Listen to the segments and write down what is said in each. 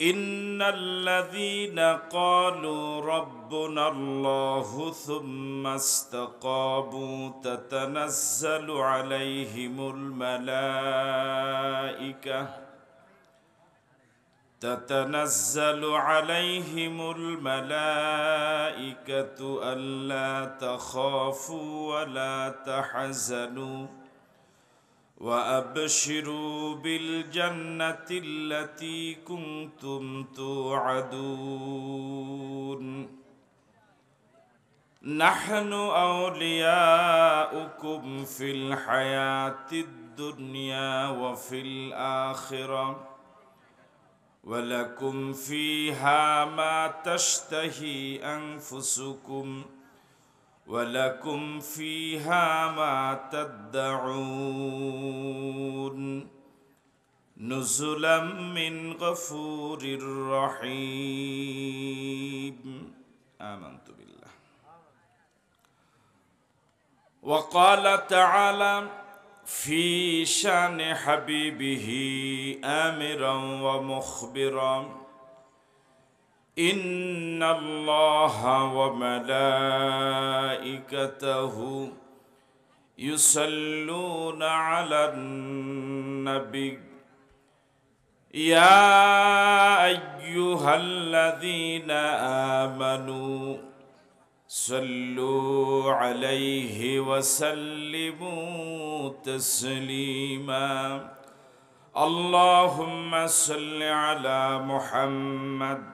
ان الذين قالوا ربنا الله ثم استقاموا تتنزل عليهم الملائكه تتنزل عليهم الملائكه الا تخافوا ولا تحزنوا وابشروا بالجنه التي كنتم توعدون نحن اولياؤكم في الحياه الدنيا وفي الاخره ولكم فيها ما تشتهي انفسكم ولكم فيها ما تدعون نزلا من غفور رحيم آمنت بالله وقال تعالى في شان حبيبه آمرا ومخبرا ان الله وملائكته يصلون على النبي يا ايها الذين امنوا صلوا عليه وسلموا تسليما اللهم صل على محمد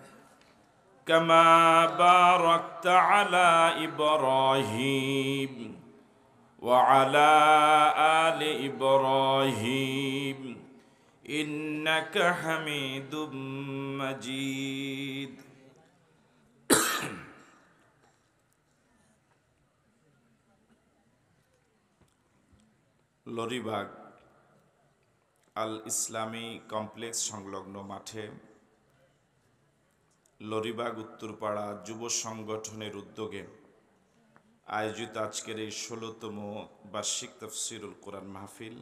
كما باركت على إبراهيم وعلى آل إبراهيم إنك حميد مجيد লরিবাগ আল ইসলামী কমপ্লেক্স সংলগ্ন মাঠে লরিবাগ উত্তরপাড়া যুব সংগঠনের উদ্যোগে আয়োজিত আজকের এই ষোলোতম বার্ষিক তফসিরুল কোরআন মাহফিল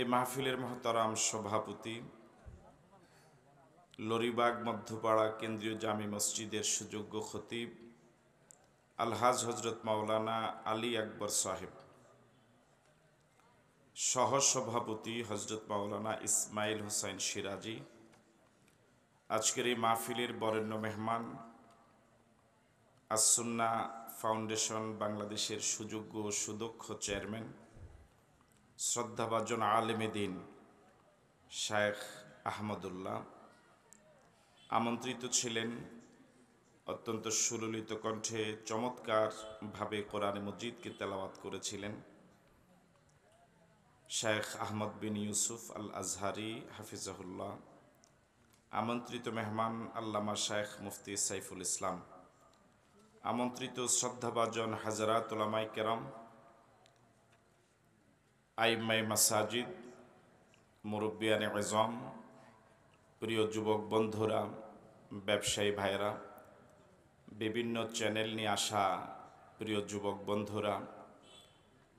এ মাহফিলের মহতারাম সভাপতি লরিবাগ মধ্যপাড়া কেন্দ্রীয় জামি মসজিদের সুযোগ্য খতিব আলহাজ হজরত মাওলানা আলী আকবর সাহেব সহসভাপতি হজরত মাওলানা ইসমাইল হোসাইন সিরাজি আজকের এই মাহফিলের বরেণ্য মেহমান আসুন্না ফাউন্ডেশন বাংলাদেশের সুযোগ্য সুদক্ষ চেয়ারম্যান শ্রদ্ধাভাজন দিন শায়েখ আহমদুল্লাহ আমন্ত্রিত ছিলেন অত্যন্ত সুললিত কণ্ঠে চমৎকারভাবে কোরআনে মজিদকে তেলাবাত করেছিলেন শায়েখ আহমদ বিন ইউসুফ আল আজহারি হাফিজাহুল্লাহ আমন্ত্রিত মেহমান আল্লামা শেখ মুফতি সাইফুল ইসলাম আমন্ত্রিত শ্রদ্ধাভাজন হাজারাত ওলামাই কেরাম আইমাই মাসাজিদ মুরব্বিয়ানে এজম প্রিয় যুবক বন্ধুরা ব্যবসায়ী ভাইরা বিভিন্ন চ্যানেল নিয়ে আসা প্রিয় যুবক বন্ধুরা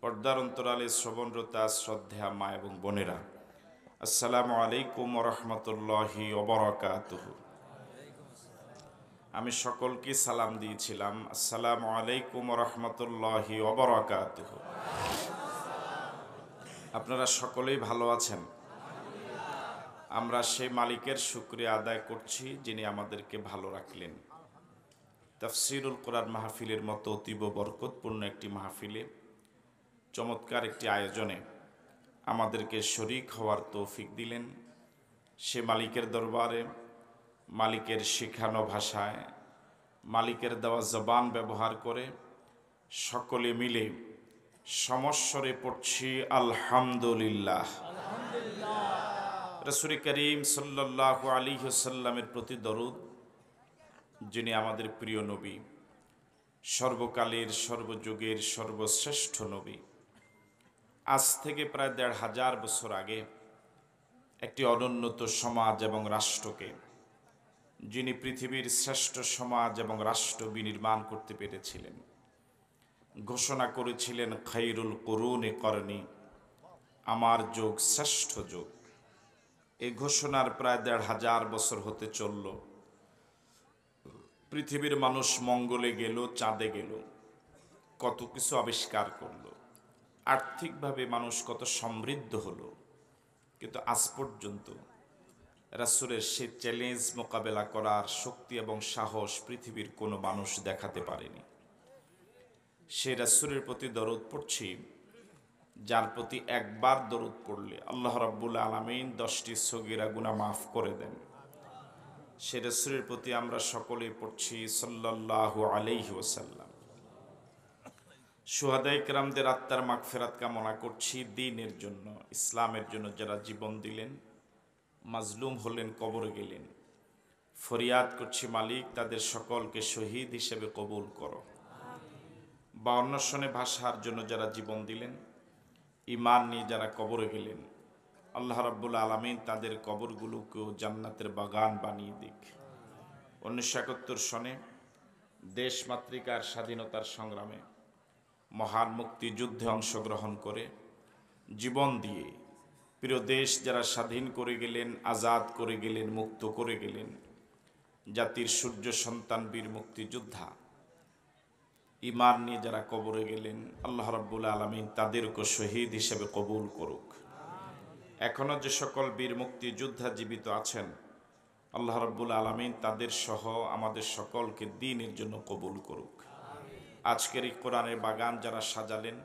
পর্দার অন্তরালে শ্রবণরতা শ্রদ্ধা মা এবং বোনেরা আসসালামু আলাইকুম রহমতুল্লাহি ওবরাকাত আমি সকলকে সালাম দিয়েছিলাম আসসালামু আলাইকুম রহমতুল্লাহি ওবরাকাত আপনারা সকলেই ভালো আছেন আমরা সেই মালিকের শুক্রিয়া আদায় করছি যিনি আমাদেরকে ভালো রাখলেন তফসিরুল কোরআন মাহফিলের মতো অতীব বরকতপূর্ণ একটি মাহফিলে চমৎকার একটি আয়োজনে আমাদেরকে শরিক হওয়ার তৌফিক দিলেন সে মালিকের দরবারে মালিকের শিখানো ভাষায় মালিকের দেওয়া জবান ব্যবহার করে সকলে মিলে সমস্বরে পড়ছি আলহামদুলিল্লাহ রসুল করিম সাল্লাহ আলী সাল্লামের প্রতি দরুদ যিনি আমাদের প্রিয় নবী সর্বকালের সর্বযুগের সর্বশ্রেষ্ঠ নবী আজ থেকে প্রায় দেড় হাজার বছর আগে একটি অনুন্নত সমাজ এবং রাষ্ট্রকে যিনি পৃথিবীর শ্রেষ্ঠ সমাজ এবং রাষ্ট্র বিনির্মাণ করতে পেরেছিলেন ঘোষণা করেছিলেন খৈরুল করুন এ করণী আমার যোগ শ্রেষ্ঠ যোগ এই ঘোষণার প্রায় দেড় হাজার বছর হতে চলল পৃথিবীর মানুষ মঙ্গলে গেল চাঁদে গেল কত কিছু আবিষ্কার করল আর্থিকভাবে মানুষ কত সমৃদ্ধ হলো কিন্তু আজ পর্যন্ত রাসুলের সে চ্যালেঞ্জ মোকাবেলা করার শক্তি এবং সাহস পৃথিবীর কোনো মানুষ দেখাতে পারেনি সে রাসুলের প্রতি দরদ পড়ছি যার প্রতি একবার দরদ পড়লে আল্লাহ রাব্বুল আলমিন দশটি সগিরা গুণা মাফ করে দেন সে রাসুলের প্রতি আমরা সকলে পড়ছি সাল্লাহ আলাইহি ওসাল্লাম সুহাদা ইকরামদের আত্মার মাগফেরাত কামনা করছি দিনের জন্য ইসলামের জন্য যারা জীবন দিলেন মাজলুম হলেন কবরে গেলেন ফরিয়াদ করছি মালিক তাদের সকলকে শহীদ হিসেবে কবুল করো বা অন্য সনে ভাষার জন্য যারা জীবন দিলেন ইমান নিয়ে যারা কবরে গেলেন আল্লাহ রাব্বুল আলমিন তাদের কবরগুলোকেও জান্নাতের বাগান বানিয়ে দিক উনিশশো একাত্তর সনে দেশমাতৃকার স্বাধীনতার সংগ্রামে মহান মুক্তিযুদ্ধে অংশগ্রহণ করে জীবন দিয়ে প্রিয় দেশ যারা স্বাধীন করে গেলেন আজাদ করে গেলেন মুক্ত করে গেলেন জাতির সূর্য সন্তান বীর মুক্তিযোদ্ধা ইমান নিয়ে যারা কবরে গেলেন আল্লাহ রাব্বুল আলমিন তাদেরকে শহীদ হিসেবে কবুল করুক এখনও যে সকল বীর মুক্তিযোদ্ধা জীবিত আছেন আল্লাহ রাব্বুল আলমিন তাদের সহ আমাদের সকলকে দিনের জন্য কবুল করুক আজকের এই কোরআনের বাগান যারা সাজালেন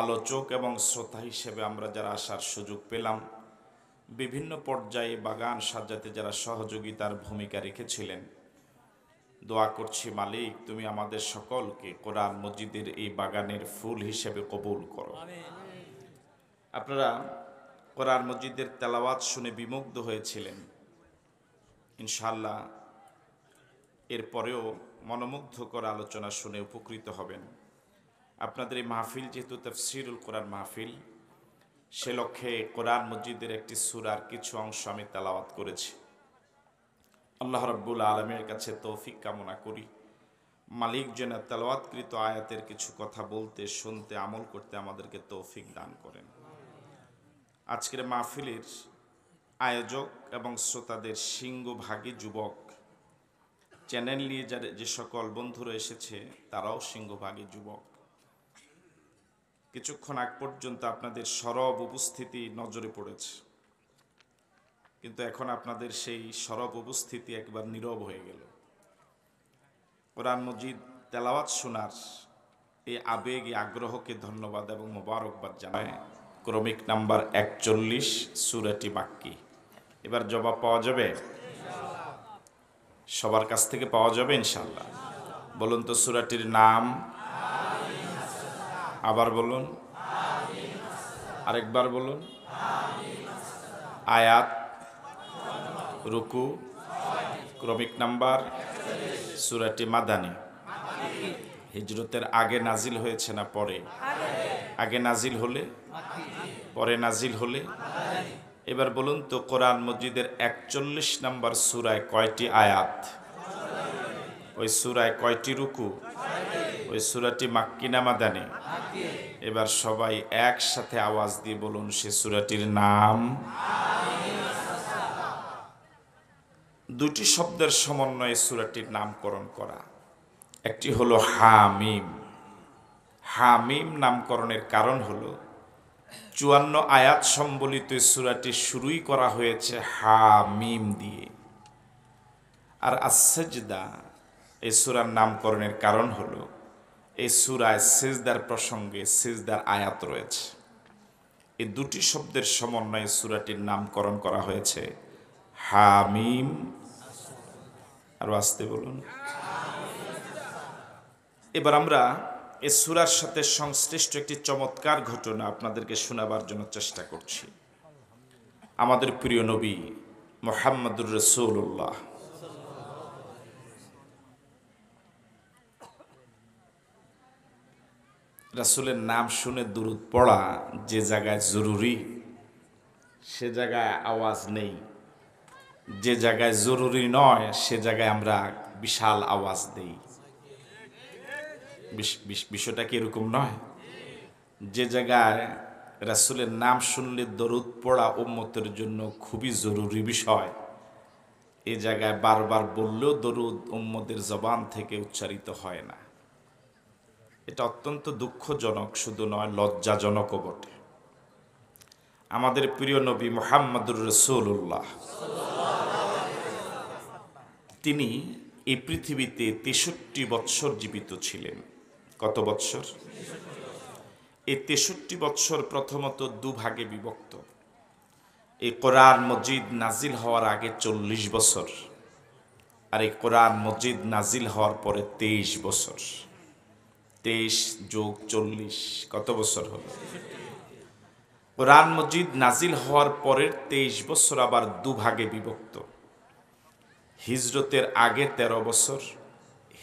আলোচক এবং শ্রোতা হিসেবে আমরা যারা আসার সুযোগ পেলাম বিভিন্ন পর্যায়ে বাগান সাজাতে যারা সহযোগিতার ভূমিকা রেখেছিলেন দোয়া করছি মালিক তুমি আমাদের সকলকে কোরআন মসজিদের এই বাগানের ফুল হিসেবে কবুল করো আপনারা কোরআন মসজিদের তেলাওয়াত শুনে বিমুগ্ধ হয়েছিলেন ইনশাল্লাহ এরপরেও মনোমুগ্ধকর আলোচনা শুনে উপকৃত হবেন আপনাদের এই মাহফিল যেহেতু তফসিরুল কোরআন মাহফিল সে লক্ষ্যে কোরআন মসজিদের একটি সুরার কিছু অংশ আমি তালাওয়াত করেছি আল্লাহ রব্বুল আলমের কাছে তৌফিক কামনা করি মালিক যেন তালাওয়াতকৃত আয়াতের কিছু কথা বলতে শুনতে আমল করতে আমাদেরকে তৌফিক দান করেন আজকের মাহফিলের আয়োজক এবং শ্রোতাদের সিংহভাগী যুবক চ্যানেল নিয়ে যারা যে সকল বন্ধুরা এসেছে তারাও সিংহভাগে যুবক কিছুক্ষণ আগ পর্যন্ত আপনাদের সরব উপস্থিতি নজরে পড়েছে কিন্তু এখন আপনাদের সেই সরব উপস্থিতি একবার নীরব হয়ে গেল কোরআন মজিদ তেলাওয়াত শোনার এই আবেগ আগ্রহকে ধন্যবাদ এবং মোবারকবাদ জানায় ক্রমিক নাম্বার একচল্লিশ সুরাটি বাক্যি এবার জবাব পাওয়া যাবে সবার কাছ থেকে পাওয়া যাবে ইনশাল্লাহ বলুন তো সুরাটির নাম আবার বলুন আরেকবার বলুন আয়াত রুকু ক্রমিক নাম্বার সুরাটি মাদানি হিজরতের আগে নাজিল হয়েছে না পরে আগে নাজিল হলে পরে নাজিল হলে এবার বলুন তো কোরআন মসজিদের একচল্লিশ নম্বর সুরায় কয়টি আয়াত ওই সুরায় কয়টি রুকু ওই সুরাটি মাক্কিনা দানে এবার সবাই একসাথে আওয়াজ দিয়ে বলুন সে সুরাটির নাম দুটি শব্দের সমন্বয়ে সুরাটির নামকরণ করা একটি হলো হামিম হামিম নামকরণের কারণ হলো চুয়ান্ন আয়াত সম্বলিত সুরাটি শুরুই করা হয়েছে হা মিম দিয়ে আর আসেজদা এই সুরার নামকরণের কারণ হল এই সুরায় সেজদার প্রসঙ্গে সেজদার আয়াত রয়েছে এই দুটি শব্দের সমন্বয়ে সুরাটির নামকরণ করা হয়েছে হামিম আরো আসতে বলুন এবার আমরা এ সুরার সাথে সংশ্লিষ্ট একটি চমৎকার ঘটনা আপনাদেরকে শোনাবার জন্য চেষ্টা করছি আমাদের প্রিয় নবী মোহাম্মদুর রসৌল্লাহ রাসুলের নাম শুনে দূরত পড়া যে জায়গায় জরুরি সে জায়গায় আওয়াজ নেই যে জায়গায় জরুরি নয় সে জায়গায় আমরা বিশাল আওয়াজ দেই বিষয়টা কি এরকম নয় যে জায়গায় রাসুলের নাম শুনলে দরুদ পড়া উম্মতের জন্য খুবই জরুরি বিষয় এ জায়গায় বারবার বললেও দরুদ উম্মদের জবান থেকে উচ্চারিত হয় না এটা অত্যন্ত দুঃখজনক শুধু নয় লজ্জাজনকও বটে আমাদের প্রিয় নবী মোহাম্মদুর রসুল্লাহ তিনি এই পৃথিবীতে তেষট্টি বৎসর জীবিত ছিলেন কত বৎসর এই তেষট্টি বৎসর প্রথমত দুভাগে বিভক্ত এই কোরআন মজিদ নাজিল হওয়ার আগে চল্লিশ বছর আর এই কোরআন মজিদ নাজিল হওয়ার পরে তেইশ বছর তেইশ যোগ চল্লিশ কত বছর হল কোরআন মজিদ নাজিল হওয়ার পরের তেইশ বছর আবার দুভাগে বিভক্ত হিজরতের আগে ১৩ বছর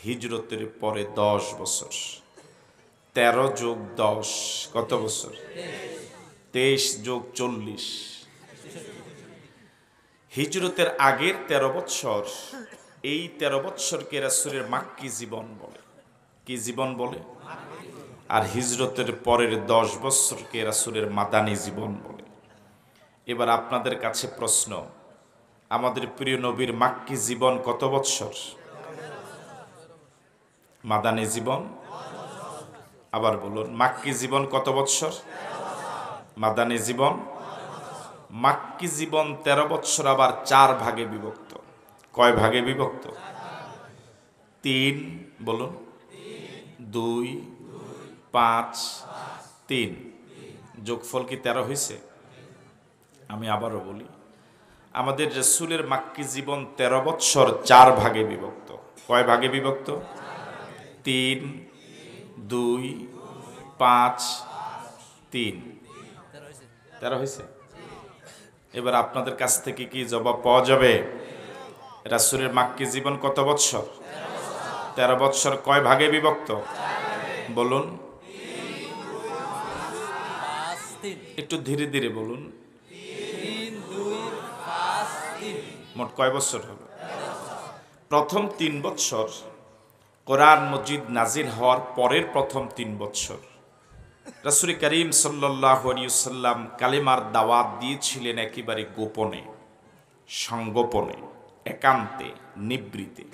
হিজরতের পরে দশ বছর তেরো যোগ দশ কত বছর তেইশ যোগ চল্লিশ হিজরতের আগের তেরো বৎসর এই তেরো বৎসরকে রাসুরের মাক্কি জীবন বলে কি জীবন বলে আর হিজরতের পরের দশ বৎসরকে রাসুরের মাদানি জীবন বলে এবার আপনাদের কাছে প্রশ্ন আমাদের প্রিয় নবীর মাক্কি জীবন কত বৎসর মাদানি জীবন আবার বলুন মাক্কি জীবন কত বৎসর মাদানী জীবন মাক্কি জীবন ১৩ বৎসর আবার চার ভাগে বিভক্ত কয় ভাগে বিভক্ত তিন বলুন দুই পাঁচ তিন যোগফল কি তেরো হয়েছে আমি আবারও বলি আমাদের রসুলের মাক্কি জীবন ১৩ বৎসর চার ভাগে বিভক্ত কয় ভাগে বিভক্ত তিন দুই পাঁচ তিন তেরো হয়েছে এবার আপনাদের কাছ থেকে কি জবাব পাওয়া যাবে রাসুরের মাক্কি জীবন কত বৎসর তেরো বৎসর কয় ভাগে বিভক্ত বলুন একটু ধীরে ধীরে বলুন মোট কয় বছর হবে প্রথম তিন বৎসর কোরআন মজিদ নাজির হওয়ার পরের প্রথম তিন বছর রাসুল করিম সাল্লাহ আলিয়াল্লাম কালেমার দাওয়াত দিয়েছিলেন একেবারে গোপনে সংগোপনে একান্তে নিবৃতে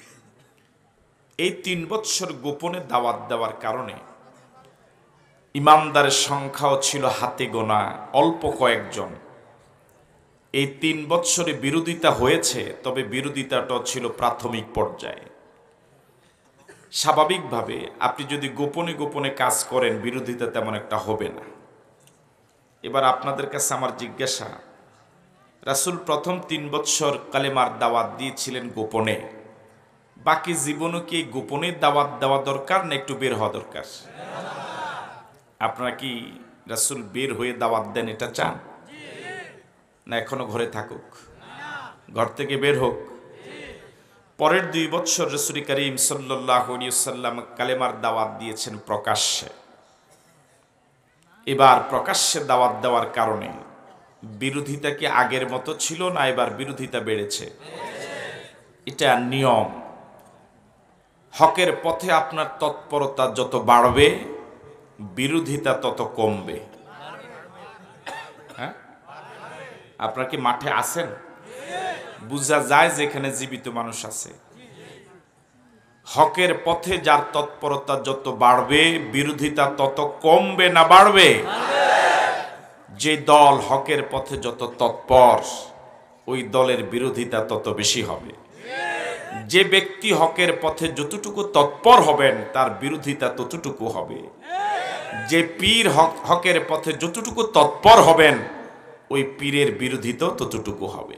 এই তিন বৎসর গোপনে দাওয়াত দেওয়ার কারণে ইমামদারের সংখ্যাও ছিল হাতে গোনা অল্প কয়েকজন এই তিন বৎসরে বিরোধিতা হয়েছে তবে বিরোধিতাটা ছিল প্রাথমিক পর্যায়ে স্বাভাবিকভাবে আপনি যদি গোপনে গোপনে কাজ করেন বিরোধিতা তেমন একটা হবে না এবার আপনাদের কাছে আমার জিজ্ঞাসা রাসুল প্রথম তিন বৎসর কালেমার দাওয়াত দিয়েছিলেন গোপনে বাকি জীবনও কি গোপনে দাওয়াত দেওয়া দরকার না একটু বের হওয়া দরকার আপনারা কি রাসুল বের হয়ে দাওয়াত দেন এটা চান না এখনো ঘরে থাকুক ঘর থেকে বের হোক পরের দুই বছর রসুল করিম সাল্লাহসাল্লাম কালেমার দাওয়াত দিয়েছেন প্রকাশ্যে এবার প্রকাশ্যে দাওয়াত দেওয়ার কারণে বিরোধিতা কি আগের মতো ছিল না এবার বিরোধিতা বেড়েছে এটা নিয়ম হকের পথে আপনার তৎপরতা যত বাড়বে বিরোধিতা তত কমবে হ্যাঁ আপনার কি মাঠে আসেন বুঝা যায় যে এখানে জীবিত মানুষ আছে হকের পথে যার তৎপরতা যত বাড়বে বিরোধিতা তত কমবে না বাড়বে যে দল হকের পথে যত তৎপর ওই দলের বিরোধিতা তত বেশি হবে যে ব্যক্তি হকের পথে যতটুকু তৎপর হবেন তার বিরোধিতা ততটুকু হবে যে পীর হক হকের পথে যতটুকু তৎপর হবেন ওই পীরের বিরোধিতা ততটুকু হবে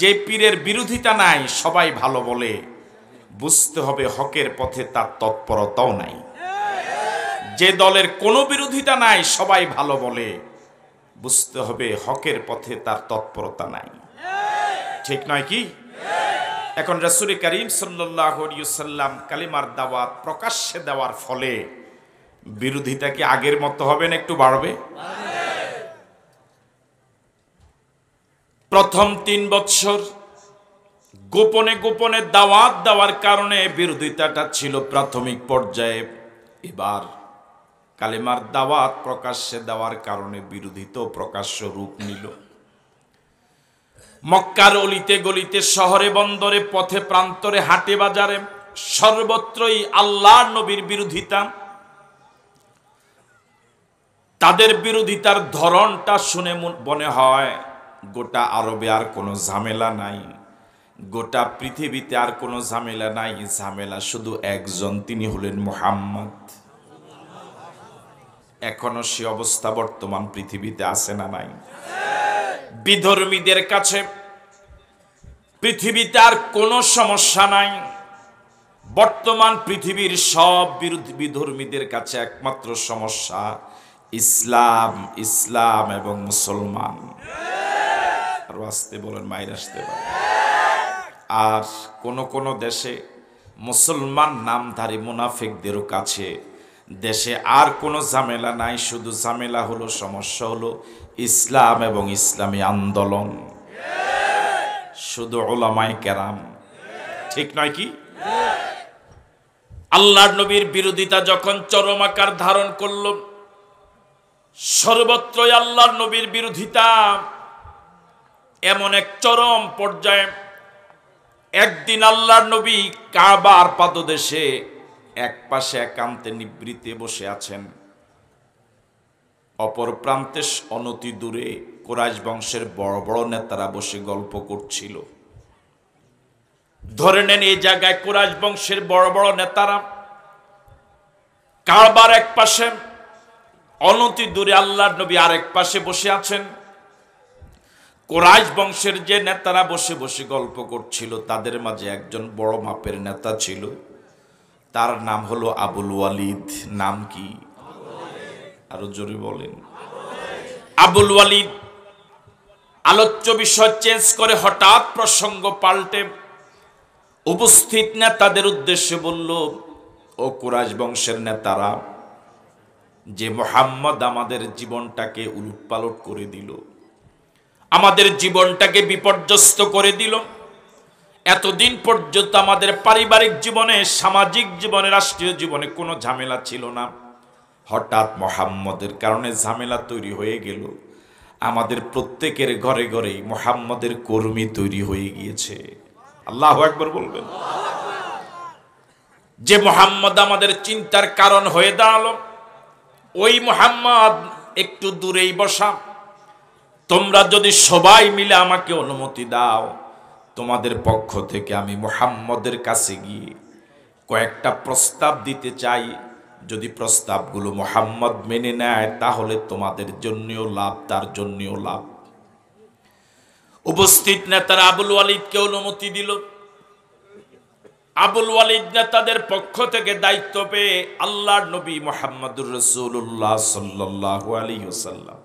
যে পীরের বিরোধিতা নাই সবাই ভালো বলে বুঝতে হবে হকের পথে তার তৎপরতাও নাই যে দলের কোনো বিরোধিতা নাই সবাই ভালো বলে বুঝতে হবে হকের পথে তার তৎপরতা নাই ঠিক নয় কি এখন রাসুল করিম সাল্লাহ্লাম কালিমার দাওয়াত প্রকাশ্যে দেওয়ার ফলে বিরোধিতা কি আগের মতো হবে না একটু বাড়বে প্রথম তিন বৎসর গোপনে গোপনে দাওয়াত দেওয়ার কারণে বিরোধিতাটা ছিল প্রাথমিক পর্যায়ে এবার কালেমার দাওয়াত প্রকাশ্যে দেওয়ার কারণে বিরোধিত প্রকাশ্য রূপ নিল মক্কার অলিতে গলিতে শহরে বন্দরে পথে প্রান্তরে হাটে বাজারে সর্বত্রই আল্লাহ নবীর বিরোধিতা তাদের বিরোধিতার ধরনটা শুনে মনে হয় গোটা আরবে আর কোনো ঝামেলা নাই গোটা পৃথিবীতে আর কোনো ঝামেলা নাই ঝামেলা শুধু একজন তিনি হলেন মোহাম্মদ এখনো সে অবস্থা বর্তমান পৃথিবীতে আছে না নাই বিধর্মীদের কাছে পৃথিবীতে আর কোনো সমস্যা নাই বর্তমান পৃথিবীর সব বিরোধী বিধর্মীদের কাছে একমাত্র সমস্যা ইসলাম ইসলাম এবং মুসলমান আরও আসতে বলেন মায়ের আসতে পারে আর কোন কোন দেশে মুসলমান নামধারী মুনাফিকদেরও কাছে দেশে আর কোনো ঝামেলা নাই শুধু ঝামেলা হলো সমস্যা হলো ইসলাম এবং ইসলামী আন্দোলন শুধু ওলামায় কেরাম ঠিক নয় কি আল্লাহ নবীর বিরোধিতা যখন চরম আকার ধারণ করল সর্বত্রই আল্লাহ নবীর বিরোধিতা এমন এক চরম পর্যায়ে একদিন আল্লাহর নবী কাবার পাদদেশে এক পাশে একান্তে নিবৃতে বসে আছেন অপর প্রান্তে অনতি দূরে কোরাইশ বংশের বড় বড় নেতারা বসে গল্প করছিল ধরে নেন এই জায়গায় কোরাইশ বংশের বড় বড় নেতারা কারবার এক পাশে অনতি দূরে আল্লাহর নবী আরেক পাশে বসে আছেন কোরাইশ বংশের যে নেতারা বসে বসে গল্প করছিল তাদের মাঝে একজন বড় মাপের নেতা ছিল তার নাম হলো আবুল ওয়ালিদ নাম কি আরো জোরে বলেন আবুল ওয়ালিদ আলোচ্য বিষয় চেঞ্জ করে হঠাৎ প্রসঙ্গ পাল্টে উপস্থিত নেতাদের উদ্দেশ্যে বলল ও কুরাইশ বংশের নেতারা যে মোহাম্মদ আমাদের জীবনটাকে উলুটপালট করে দিল আমাদের জীবনটাকে বিপর্যস্ত করে দিল এতদিন পর্যন্ত আমাদের পারিবারিক জীবনে সামাজিক জীবনে রাষ্ট্রীয় জীবনে কোনো ঝামেলা ছিল না হঠাৎ মোহাম্মদের কারণে ঝামেলা তৈরি হয়ে গেল আমাদের প্রত্যেকের ঘরে ঘরে মোহাম্মদের কর্মী তৈরি হয়ে গিয়েছে আল্লাহ একবার বলবেন যে মোহাম্মদ আমাদের চিন্তার কারণ হয়ে দাঁড়ালো ওই মোহাম্মদ একটু দূরেই বসা তোমরা যদি সবাই মিলে আমাকে অনুমতি দাও তোমাদের পক্ষ থেকে আমি মোহাম্মদের কাছে গিয়ে কয়েকটা প্রস্তাব দিতে চাই যদি প্রস্তাবগুলো মোহাম্মদ মেনে নেয় তাহলে তোমাদের জন্যও লাভ তার জন্যও লাভ উপস্থিত নেতারা আবুল ওয়ালিদকে অনুমতি দিল আবুল ওয়ালিদ নেতাদের পক্ষ থেকে দায়িত্ব পেয়ে আল্লাহ নবী মোহাম্মদুর রসুল্লাহ সাল্লাহ আলী ওসাল্লাম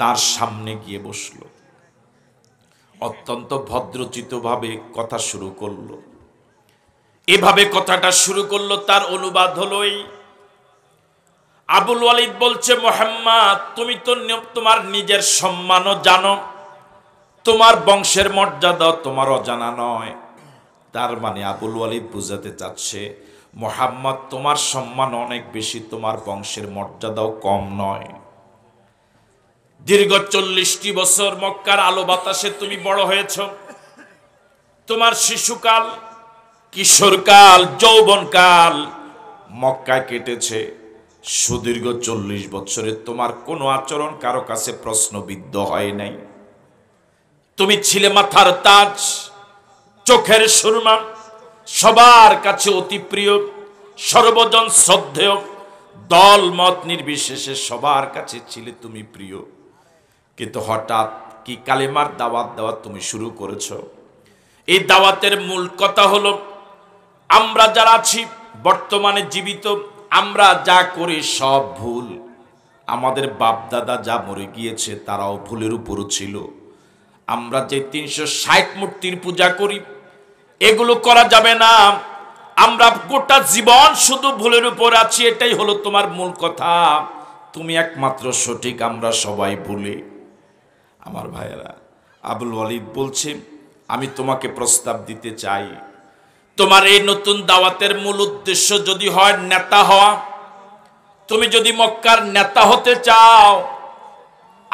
তার সামনে গিয়ে বসল অত্যন্ত ভদ্রচিতভাবে কথা শুরু করল এভাবে কথাটা শুরু করলো তার অনুবাদ হলোই আবুল ওয়ালিদ বলছে মোহাম্মদ তুমি তো তোমার নিজের সম্মানও জানো তোমার বংশের মর্যাদা তোমার অজানা নয় তার মানে আবুল ওয়ালিদ বুঝাতে চাচ্ছে মোহাম্মদ তোমার সম্মান অনেক বেশি তোমার বংশের মর্যাদাও কম নয় দীর্ঘ চল্লিশটি বছর মক্কার আলো বাতাসে তুমি বড় হয়েছ তোমার শিশুকাল কিশোরকাল যৌবনকাল মক্কায় কেটেছে সুদীর্ঘ চল্লিশ বছরে তোমার কোনো আচরণ কারো কাছে প্রশ্নবিদ্ধ হয় নাই তুমি ছিলে মাথার তাজ চোখের সুরমা সবার কাছে অতি প্রিয় সর্বজন শ্রদ্ধেয় দল মত নির্বিশেষে সবার কাছে ছিলে তুমি প্রিয় কিন্তু হঠাৎ কি কালেমার দাওয়াত দাওয়াত তুমি শুরু করেছ এই দাওয়াতের মূল কথা হলো আমরা যারা আছি বর্তমানে জীবিত আমরা যা করি সব ভুল আমাদের বাপদাদা যা মরে গিয়েছে তারাও ভুলের উপরও ছিল আমরা যে তিনশো ষাট মূর্তির পূজা করি এগুলো করা যাবে না আমরা গোটা জীবন শুধু ভুলের উপর আছি এটাই হলো তোমার মূল কথা তুমি একমাত্র সঠিক আমরা সবাই ভুলে আমার ভাইয়েরা আবুল ওয়ালিদ বলছে আমি তোমাকে প্রস্তাব দিতে চাই তোমার এই নতুন দাওয়াতের মূল উদ্দেশ্য যদি হয় নেতা হওয়া তুমি যদি মক্কার নেতা হতে চাও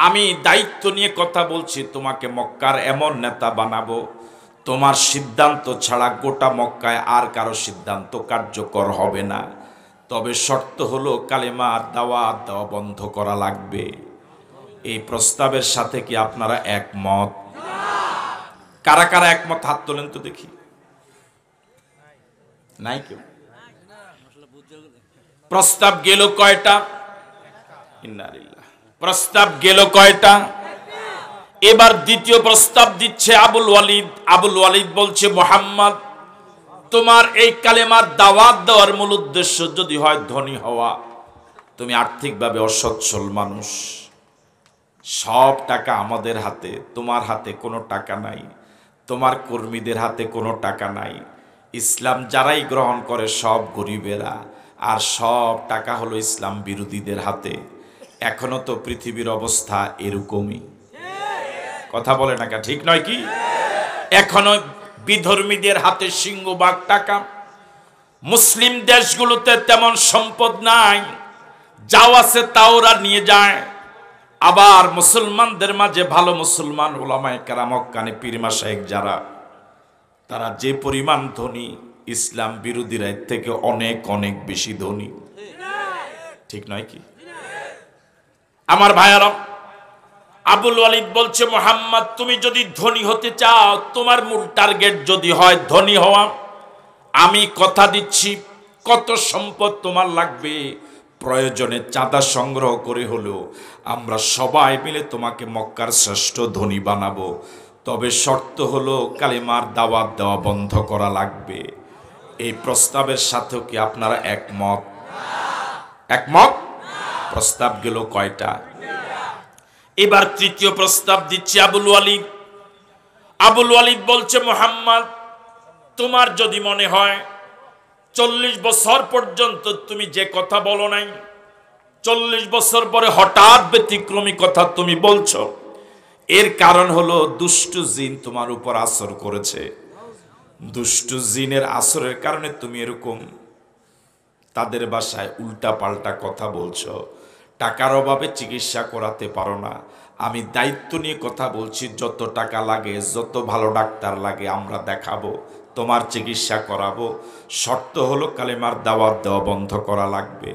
আমি দায়িত্ব নিয়ে কথা বলছি তোমাকে মক্কার এমন নেতা বানাবো তোমার সিদ্ধান্ত ছাড়া গোটা মক্কায় আর কারো সিদ্ধান্ত কার্যকর হবে না তবে শর্ত হলো কালেমার দাওয়াত দেওয়া বন্ধ করা লাগবে এই প্রস্তাবের সাথে কি আপনারা একমত কারা কারা একমত হাত তোলেন তো দেখি নাই কেউ প্রস্তাব গেল কয়টা প্রস্তাব গেল কয়টা এবার দ্বিতীয় প্রস্তাব দিচ্ছে আবুল ওয়ালিদ আবুল ওয়ালিদ বলছে মোহাম্মদ তোমার এই কালেমার দাওয়াত দেওয়ার মূল উদ্দেশ্য যদি হয় ধনী হওয়া তুমি আর্থিকভাবে অসচ্ছল মানুষ সব টাকা আমাদের হাতে তোমার হাতে কোনো টাকা নাই তোমার কর্মীদের হাতে কোনো টাকা নাই ইসলাম যারাই গ্রহণ করে সব গরিবেরা আর সব টাকা হলো ইসলাম বিরোধীদের হাতে এখনও তো পৃথিবীর অবস্থা এরকমই কথা বলে না ঠিক নয় কি এখনো বিধর্মীদের হাতে সিংহবাগ টাকা মুসলিম দেশগুলোতে তেমন সম্পদ নাই যাও আছে তাওরা নিয়ে যায় আবার মুসলমানদের মাঝে ভালো মুসলমান ওলামায় কানে পীরমা শাহেক যারা তারা যে পরিমাণ ধনী ইসলাম বিরোধীরা এর থেকে অনেক অনেক বেশি ধনী ঠিক নয় কি আমার ভাইয়ারাম আবুল ওয়ালিদ বলছে মোহাম্মদ তুমি যদি ধনী হতে চাও তোমার মূল টার্গেট যদি হয় ধনী হওয়া আমি কথা দিচ্ছি কত সম্পদ তোমার লাগবে প্রয়োজনে চাঁদা সংগ্রহ করে হলেও আমরা সবাই মিলে তোমাকে মক্কার শ্রেষ্ঠ ধনী বানাবো তবে শর্ত হলো কালিমার দাওয়াত দেওয়া বন্ধ করা লাগবে এই প্রস্তাবের সাথেও কি আপনারা একমত একমত প্রস্তাব গেল কয়টা এবার তৃতীয় প্রস্তাব দিচ্ছে আবুল ওয়ালিদ আবুল ওয়ালিদ বলছে মোহাম্মদ তোমার যদি মনে হয় চল্লিশ বছর পর্যন্ত তুমি যে কথা বলো নাই চল্লিশ বছর পরে হঠাৎ ব্যতিক্রমী কথা তুমি বলছ এর কারণ হলো দুষ্টু জিন তোমার উপর আসর করেছে দুষ্টু জিনের আসরের কারণে তুমি এরকম তাদের বাসায় উল্টা পাল্টা কথা বলছ টাকার অভাবে চিকিৎসা করাতে পারো না আমি দায়িত্ব নিয়ে কথা বলছি যত টাকা লাগে যত ভালো ডাক্তার লাগে আমরা দেখাবো তোমার চিকিৎসা করাবো শর্ত হলো কালেমার দাওয়াত দেওয়া বন্ধ করা লাগবে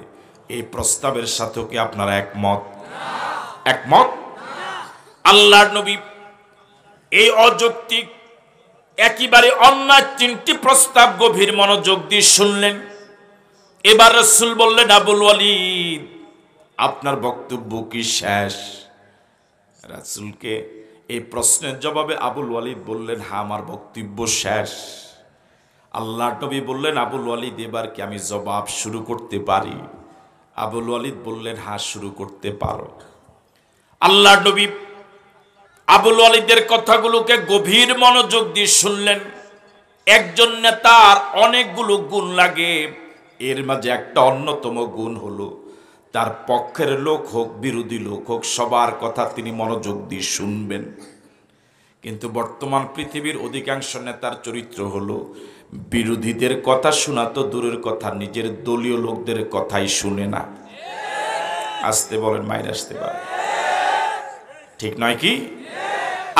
এই প্রস্তাবের সাথেও কি আপনারা একমত একমত আল্লাহর নবী এই অযৌক্তিক একেবারে অন্যায় তিনটি প্রস্তাব গভীর মনোযোগ দিয়ে শুনলেন এবার রসুল বললেন আবুল ওয়ালিদ আপনার বক্তব্য কি শেষ রাসুলকে এই প্রশ্নের জবাবে আবুল ওয়ালিদ বললেন হ্যাঁ আমার বক্তব্য শেষ আল্লাহ নবী বললেন আবুল ওয়ালিদ এবার কি আমি জবাব শুরু করতে পারি আবুল ওয়ালিদ বললেন হ্যাঁ শুরু করতে পারো আল্লাহ নবী আবুল ওয়ালিদের কথাগুলোকে গভীর মনোযোগ দিয়ে শুনলেন একজন নেতার অনেকগুলো গুণ লাগে এর মাঝে একটা অন্যতম গুণ হলো তার পক্ষের লোক হোক বিরোধী লোক হোক সবার কথা তিনি মনোযোগ দিয়ে শুনবেন কিন্তু বর্তমান পৃথিবীর অধিকাংশ নেতার চরিত্র হলো বিরোধীদের কথা শোনা তো দূরের কথা নিজের দলীয় লোকদের কথাই শুনে না আসতে বলেন মায়ের আসতে পারে ঠিক নয় কি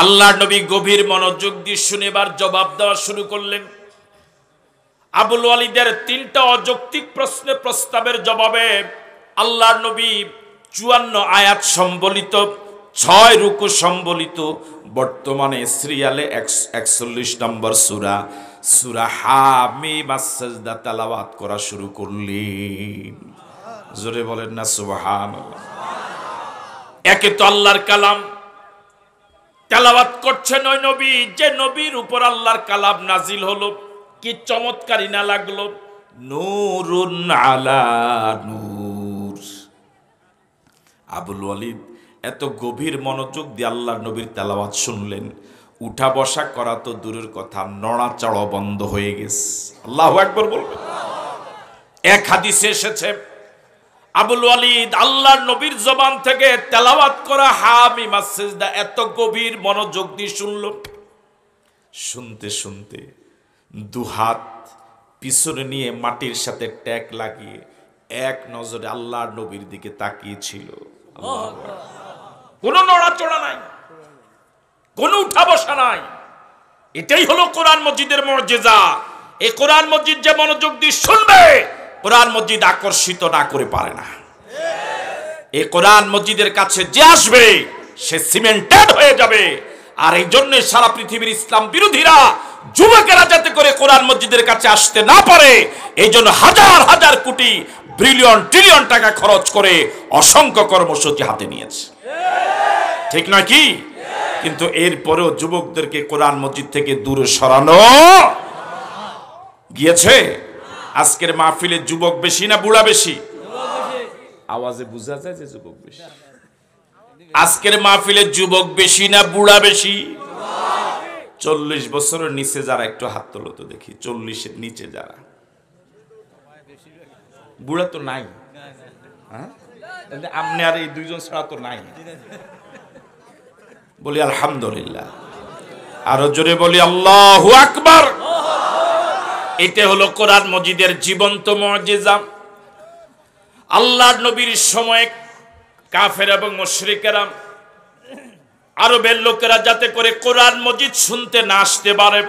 আল্লাহ নবী গভীর মনোযোগ দিয়ে শুনেবার জবাব দেওয়া শুরু করলেন আবুল আলীদের তিনটা অযৌক্তিক প্রশ্নে প্রস্তাবের জবাবে আল্লাহ নবী চুয়ান্ন আয়াত সম্বলিত ছয় রুকু সম্বলিত বর্তমানে সিরিয়ালে একচল্লিশ নম্বর সুরা সুরা হামিম আসাজদা করা শুরু করলেন জোরে বলেন না সুবাহান একে তো আল্লাহর কালাম তেলাওয়াত করছেন ওই নবী যে নবীর উপর আল্লাহর কালাম নাজিল হলো কি চমৎকারী না লাগলো নূরুন আলা নূর আবুল ওয়ালিদ এত গভীর মনোযোগ দিয়ে আল্লাহ নবীর তেলাওয়াত শুনলেন উঠা বসা করা তো দূরের কথা চড়ো বন্ধ হয়ে গেছে আল্লাহ একবার বলবে এক হাদিসে এসেছে আবুল ওয়ালিদ আল্লাহর নবীর জবান থেকে তেলাওয়াত করা হামি মাসেজদা এত গভীর মনোযোগ দিয়ে শুনল শুনতে শুনতে দুহাত পিছনে নিয়ে মাটির সাথে ট্যাক লাগিয়ে এক নজরে আল্লাহর নবীর দিকে তাকিয়েছিল কোনো নড়াচড়া নাই কোনো উঠা বসা নাই এটাই হলো কোরআন মসজিদের মর্যাদা এই কোরআন মসজিদ যে মনোযোগ দিয়ে শুনবে কোরআন মসজিদ আকর্ষিত না করে পারে না এই কোরআন মসজিদের কাছে যে আসবে সে সিমেন্টেড হয়ে যাবে আর এই জন্য সারা পৃথিবীর ইসলাম বিরোধীরা যুবকেরা যাতে করে কোরআন মসজিদের কাছে আসতে না পারে এই জন্য হাজার হাজার কোটি ব্রিলিয়ন ট্রিলিয়ন টাকা খরচ করে অসংখ্য কর্মসূচি হাতে নিয়েছে ঠিক নয় কি কিন্তু এরপরেও যুবকদেরকে কোরআন মসজিদ থেকে দূরে সরানো গিয়েছে আজকের মাহফিলে যুবক বেশি না বুড়া বেশি আওয়াজে বোঝা যায় যে যুবক বেশি আজকের মাহফিলে যুবক বেশি না বুড়া বেশি চল্লিশ বছরের নিচে যারা একটু হাত তোল তো দেখি চল্লিশের নিচে যারা বুড়া তো নাই হ্যাঁ আপনি আর এই দুইজন ছাড়া তো নাই বলি আলহামদুলিল্লাহ আরো জোরে বলি আল্লাহ আকবর এটা হলো কোরআন মজিদের জীবন্ত মজিজাম আল্লাহ নবীর সময়ে কাফের এবং মশ্রিকেরাম আরবের লোকেরা যাতে করে কোরআন মজিদ শুনতে না আসতে পারে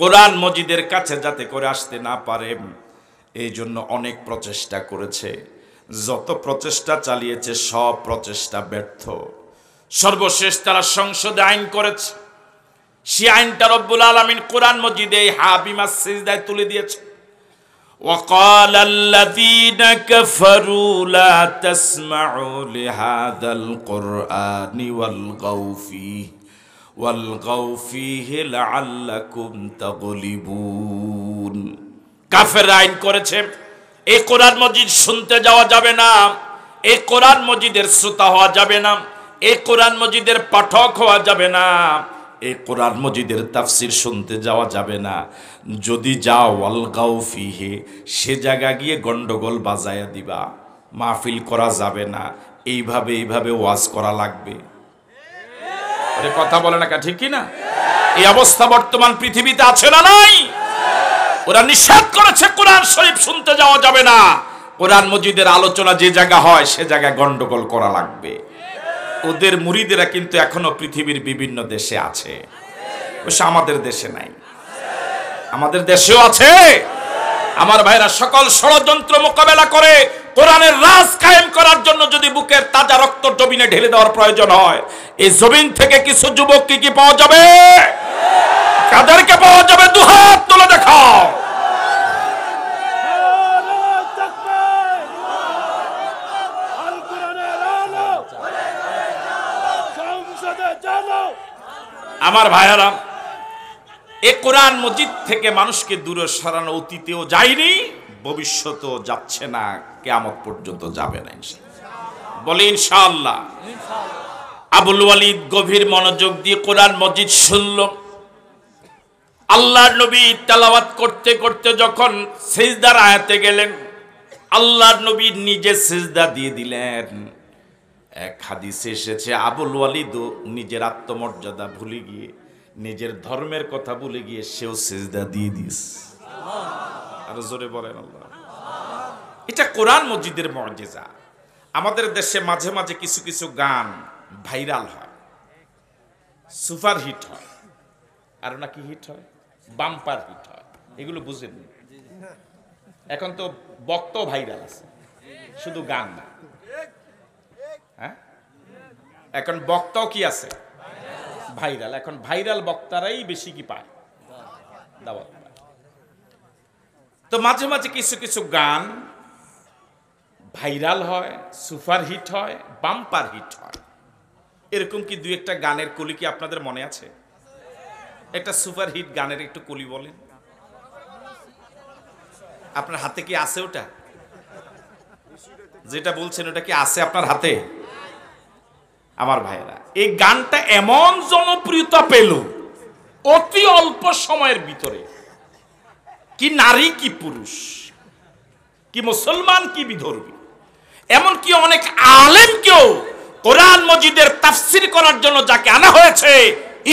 কোরআন মজিদের কাছে যাতে করে আসতে না পারে এই জন্য অনেক প্রচেষ্টা করেছে যত প্রচেষ্টা চালিয়েছে সব প্রচেষ্টা ব্যর্থ সর্বশেষ তারা সংসদে আইন করেছে সে আইনটা রব্বুল আলমিন কোরআন মজিদে এই হাবিমা সিজদায় তুলে দিয়েছে وقال الذين كفروا لا تسمعوا لهذا القرآن والغوا فيه والغوا فيه لعلكم تغلبون কাফের আইন করেছে এ কোরআন মসজিদ শুনতে যাওয়া যাবে না এ কোরআন মজিদের শ্রোতা হওয়া যাবে না এই কোরআন মজিদের পাঠক হওয়া যাবে না এই কোরআন মজিদের তাফসির শুনতে যাওয়া যাবে না যদি যাও আলগাও ফিহে সে জায়গা গিয়ে গন্ডগোল বাজায়া দিবা মাহফিল করা যাবে না এইভাবে এইভাবে ওয়াজ করা লাগবে কথা বলে না ঠিক না এই অবস্থা বর্তমান পৃথিবীতে আছে না নাই ওরা নিষেধ করেছে কোরআন শরীফ শুনতে যাওয়া যাবে না কোরআন মজিদের আলোচনা যে জায়গা হয় সে জায়গায় গন্ডগোল করা লাগবে ওদের মুরিদেরা কিন্তু এখনো পৃথিবীর বিভিন্ন দেশে আছে অবশ্য আমাদের দেশে নাই আমাদের দেশেও আছে আমার ভাইরা সকল ষড়যন্ত্র মোকাবেলা করে কোরআনের রাজ কায়েম করার জন্য যদি বুকের তাজা রক্ত জমিনে ঢেলে দেওয়ার প্রয়োজন হয় এই জমিন থেকে কিছু যুবক কি কি পাওয়া যাবে কাদেরকে পাওয়া যাবে দুহাত তুলে দেখাও আমার ভাইয়ারা এ কোরআন মজিদ থেকে মানুষকে দূরে সরানো অতীতেও যায়নি ভবিষ্যতেও যাচ্ছে না কেমন পর্যন্ত যাবে না বলে ইনশাআল্লাহ আবুল ওয়ালিদ গভীর মনোযোগ দিয়ে কোরআন মজিদ শুনল আল্লাহর নবী তেলাওয়াত করতে করতে যখন সেজদার আয়াতে গেলেন আল্লাহর নবী নিজে সেজদা দিয়ে দিলেন এক হাদিস এসেছে আবুল ওয়ালিদও নিজের আত্মমর্যাদা ভুলে গিয়ে নিজের ধর্মের কথা ভুলে গিয়ে সেও সেজদা দিয়ে দিস আর জোরে বলেন আল্লাহ এটা কোরআন মসজিদের মর্যাদা আমাদের দেশে মাঝে মাঝে কিছু কিছু গান ভাইরাল হয় সুপার হিট হয় আর নাকি হিট হয় বাম্পার হিট হয় এগুলো বুঝেন এখন তো বক্ত ভাইরাল আছে শুধু গান না হ্যাঁ এখন বক্তাও কি আছে ভাইরাল এখন ভাইরাল বক্তারাই বেশি কি পায় দাওয়াত তো মাঝে মাঝে কিছু কিছু গান ভাইরাল হয় সুপার হিট হয় বাম্পার হিট হয় এরকম কি দুই একটা গানের কলি কি আপনাদের মনে আছে একটা সুপার হিট গানের একটু কলি বলেন আপনার হাতে কি আছে ওটা যেটা বলছেন ওটা কি আছে আপনার হাতে আমার ভাইয়েরা এই গানটা এমন জনপ্রিয়তা পেল অতি অল্প সময়ের ভিতরে কি নারী কি পুরুষ কি মুসলমান কি বিধর্মী এমনকি অনেক আলেম কেউ কোরআন মজিদের তাফসির করার জন্য যাকে আনা হয়েছে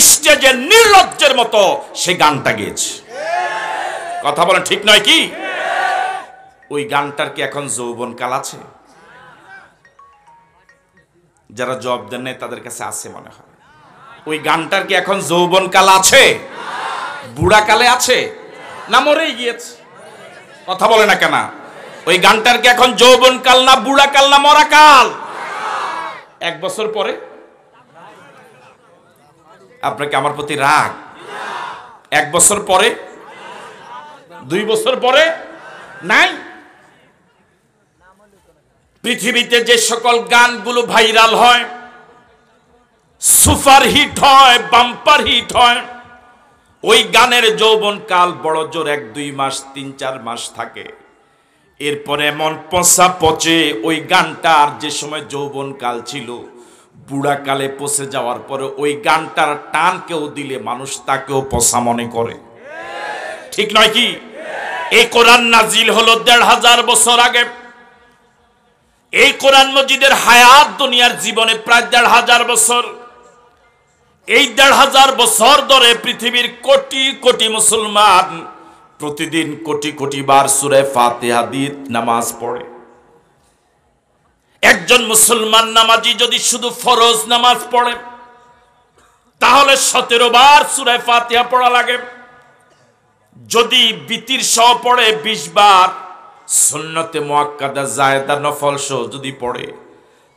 স্টেজের নির্লজ্জের মতো সে গানটা গেয়েছে কথা বলেন ঠিক নয় কি ওই গানটার কি এখন যৌবন কাল আছে যারা জব দেন নাই তাদের কাছে আছে মনে হয় ওই গানটার কি এখন যৌবনকাল আছে কালে আছে না মরেই গিয়েছে কথা বলে না কেনা ওই গানটার কি এখন যৌবনকাল না কাল না মরা কাল এক বছর পরে আপনাকে আমার প্রতি রাগ এক বছর পরে দুই বছর পরে নাই পৃথিবীতে যে সকল গানগুলো ভাইরাল হয় সুপার হিট হয় বাম্পার হিট হয় ওই গানের যৌবন কাল বড় জোর এক দুই মাস তিন চার মাস থাকে এরপরে এমন পচা পচে ওই গানটার যে সময় যৌবন কাল ছিল বুড়াকালে পচে যাওয়ার পরে ওই গানটার টান কেউ দিলে মানুষ তাকেও পচা মনে করে ঠিক নয় কি এই কোরআন নাজিল হলো দেড় হাজার বছর আগে এই কোরআন মজিদের হায়াত দুনিয়ার জীবনে প্রায় দেড় হাজার বছর এই দেড় হাজার বছর ধরে পৃথিবীর কোটি কোটি মুসলমান প্রতিদিন কোটি কোটি বার সুরে ফাতেহা দিয়ে নামাজ পড়ে একজন মুসলমান নামাজি যদি শুধু ফরজ নামাজ পড়ে তাহলে সতেরো বার সুরে ফাতেহা পড়া লাগে যদি বিতির সহ পড়ে বিশ বার সুন্নতে মোয়াক্কাদা জায়দা নফল সহ যদি পড়ে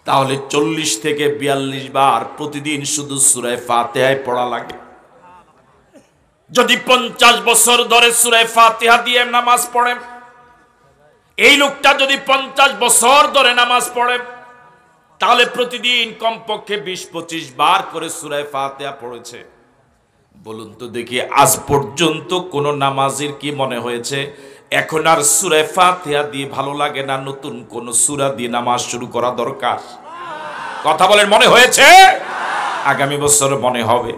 তাহলে চল্লিশ থেকে বিয়াল্লিশ বার প্রতিদিন শুধু সুরায় ফাতেহায় পড়া লাগে যদি পঞ্চাশ বছর ধরে সুরায় ফাতেহা দিয়ে নামাজ পড়ে এই লোকটা যদি পঞ্চাশ বছর ধরে নামাজ পড়ে তাহলে প্রতিদিন কমপক্ষে বিশ পঁচিশ বার করে সুরায় ফাতেহা পড়েছে বলুন তো দেখি আজ পর্যন্ত কোন নামাজের কি মনে হয়েছে এখন আর সুরে ফাতিহা দিয়ে ভালো লাগে না নতুন কোন সুরা দিয়ে নামাজ শুরু করা দরকার কথা বলেন মনে হয়েছে আগামী বছর মনে হবে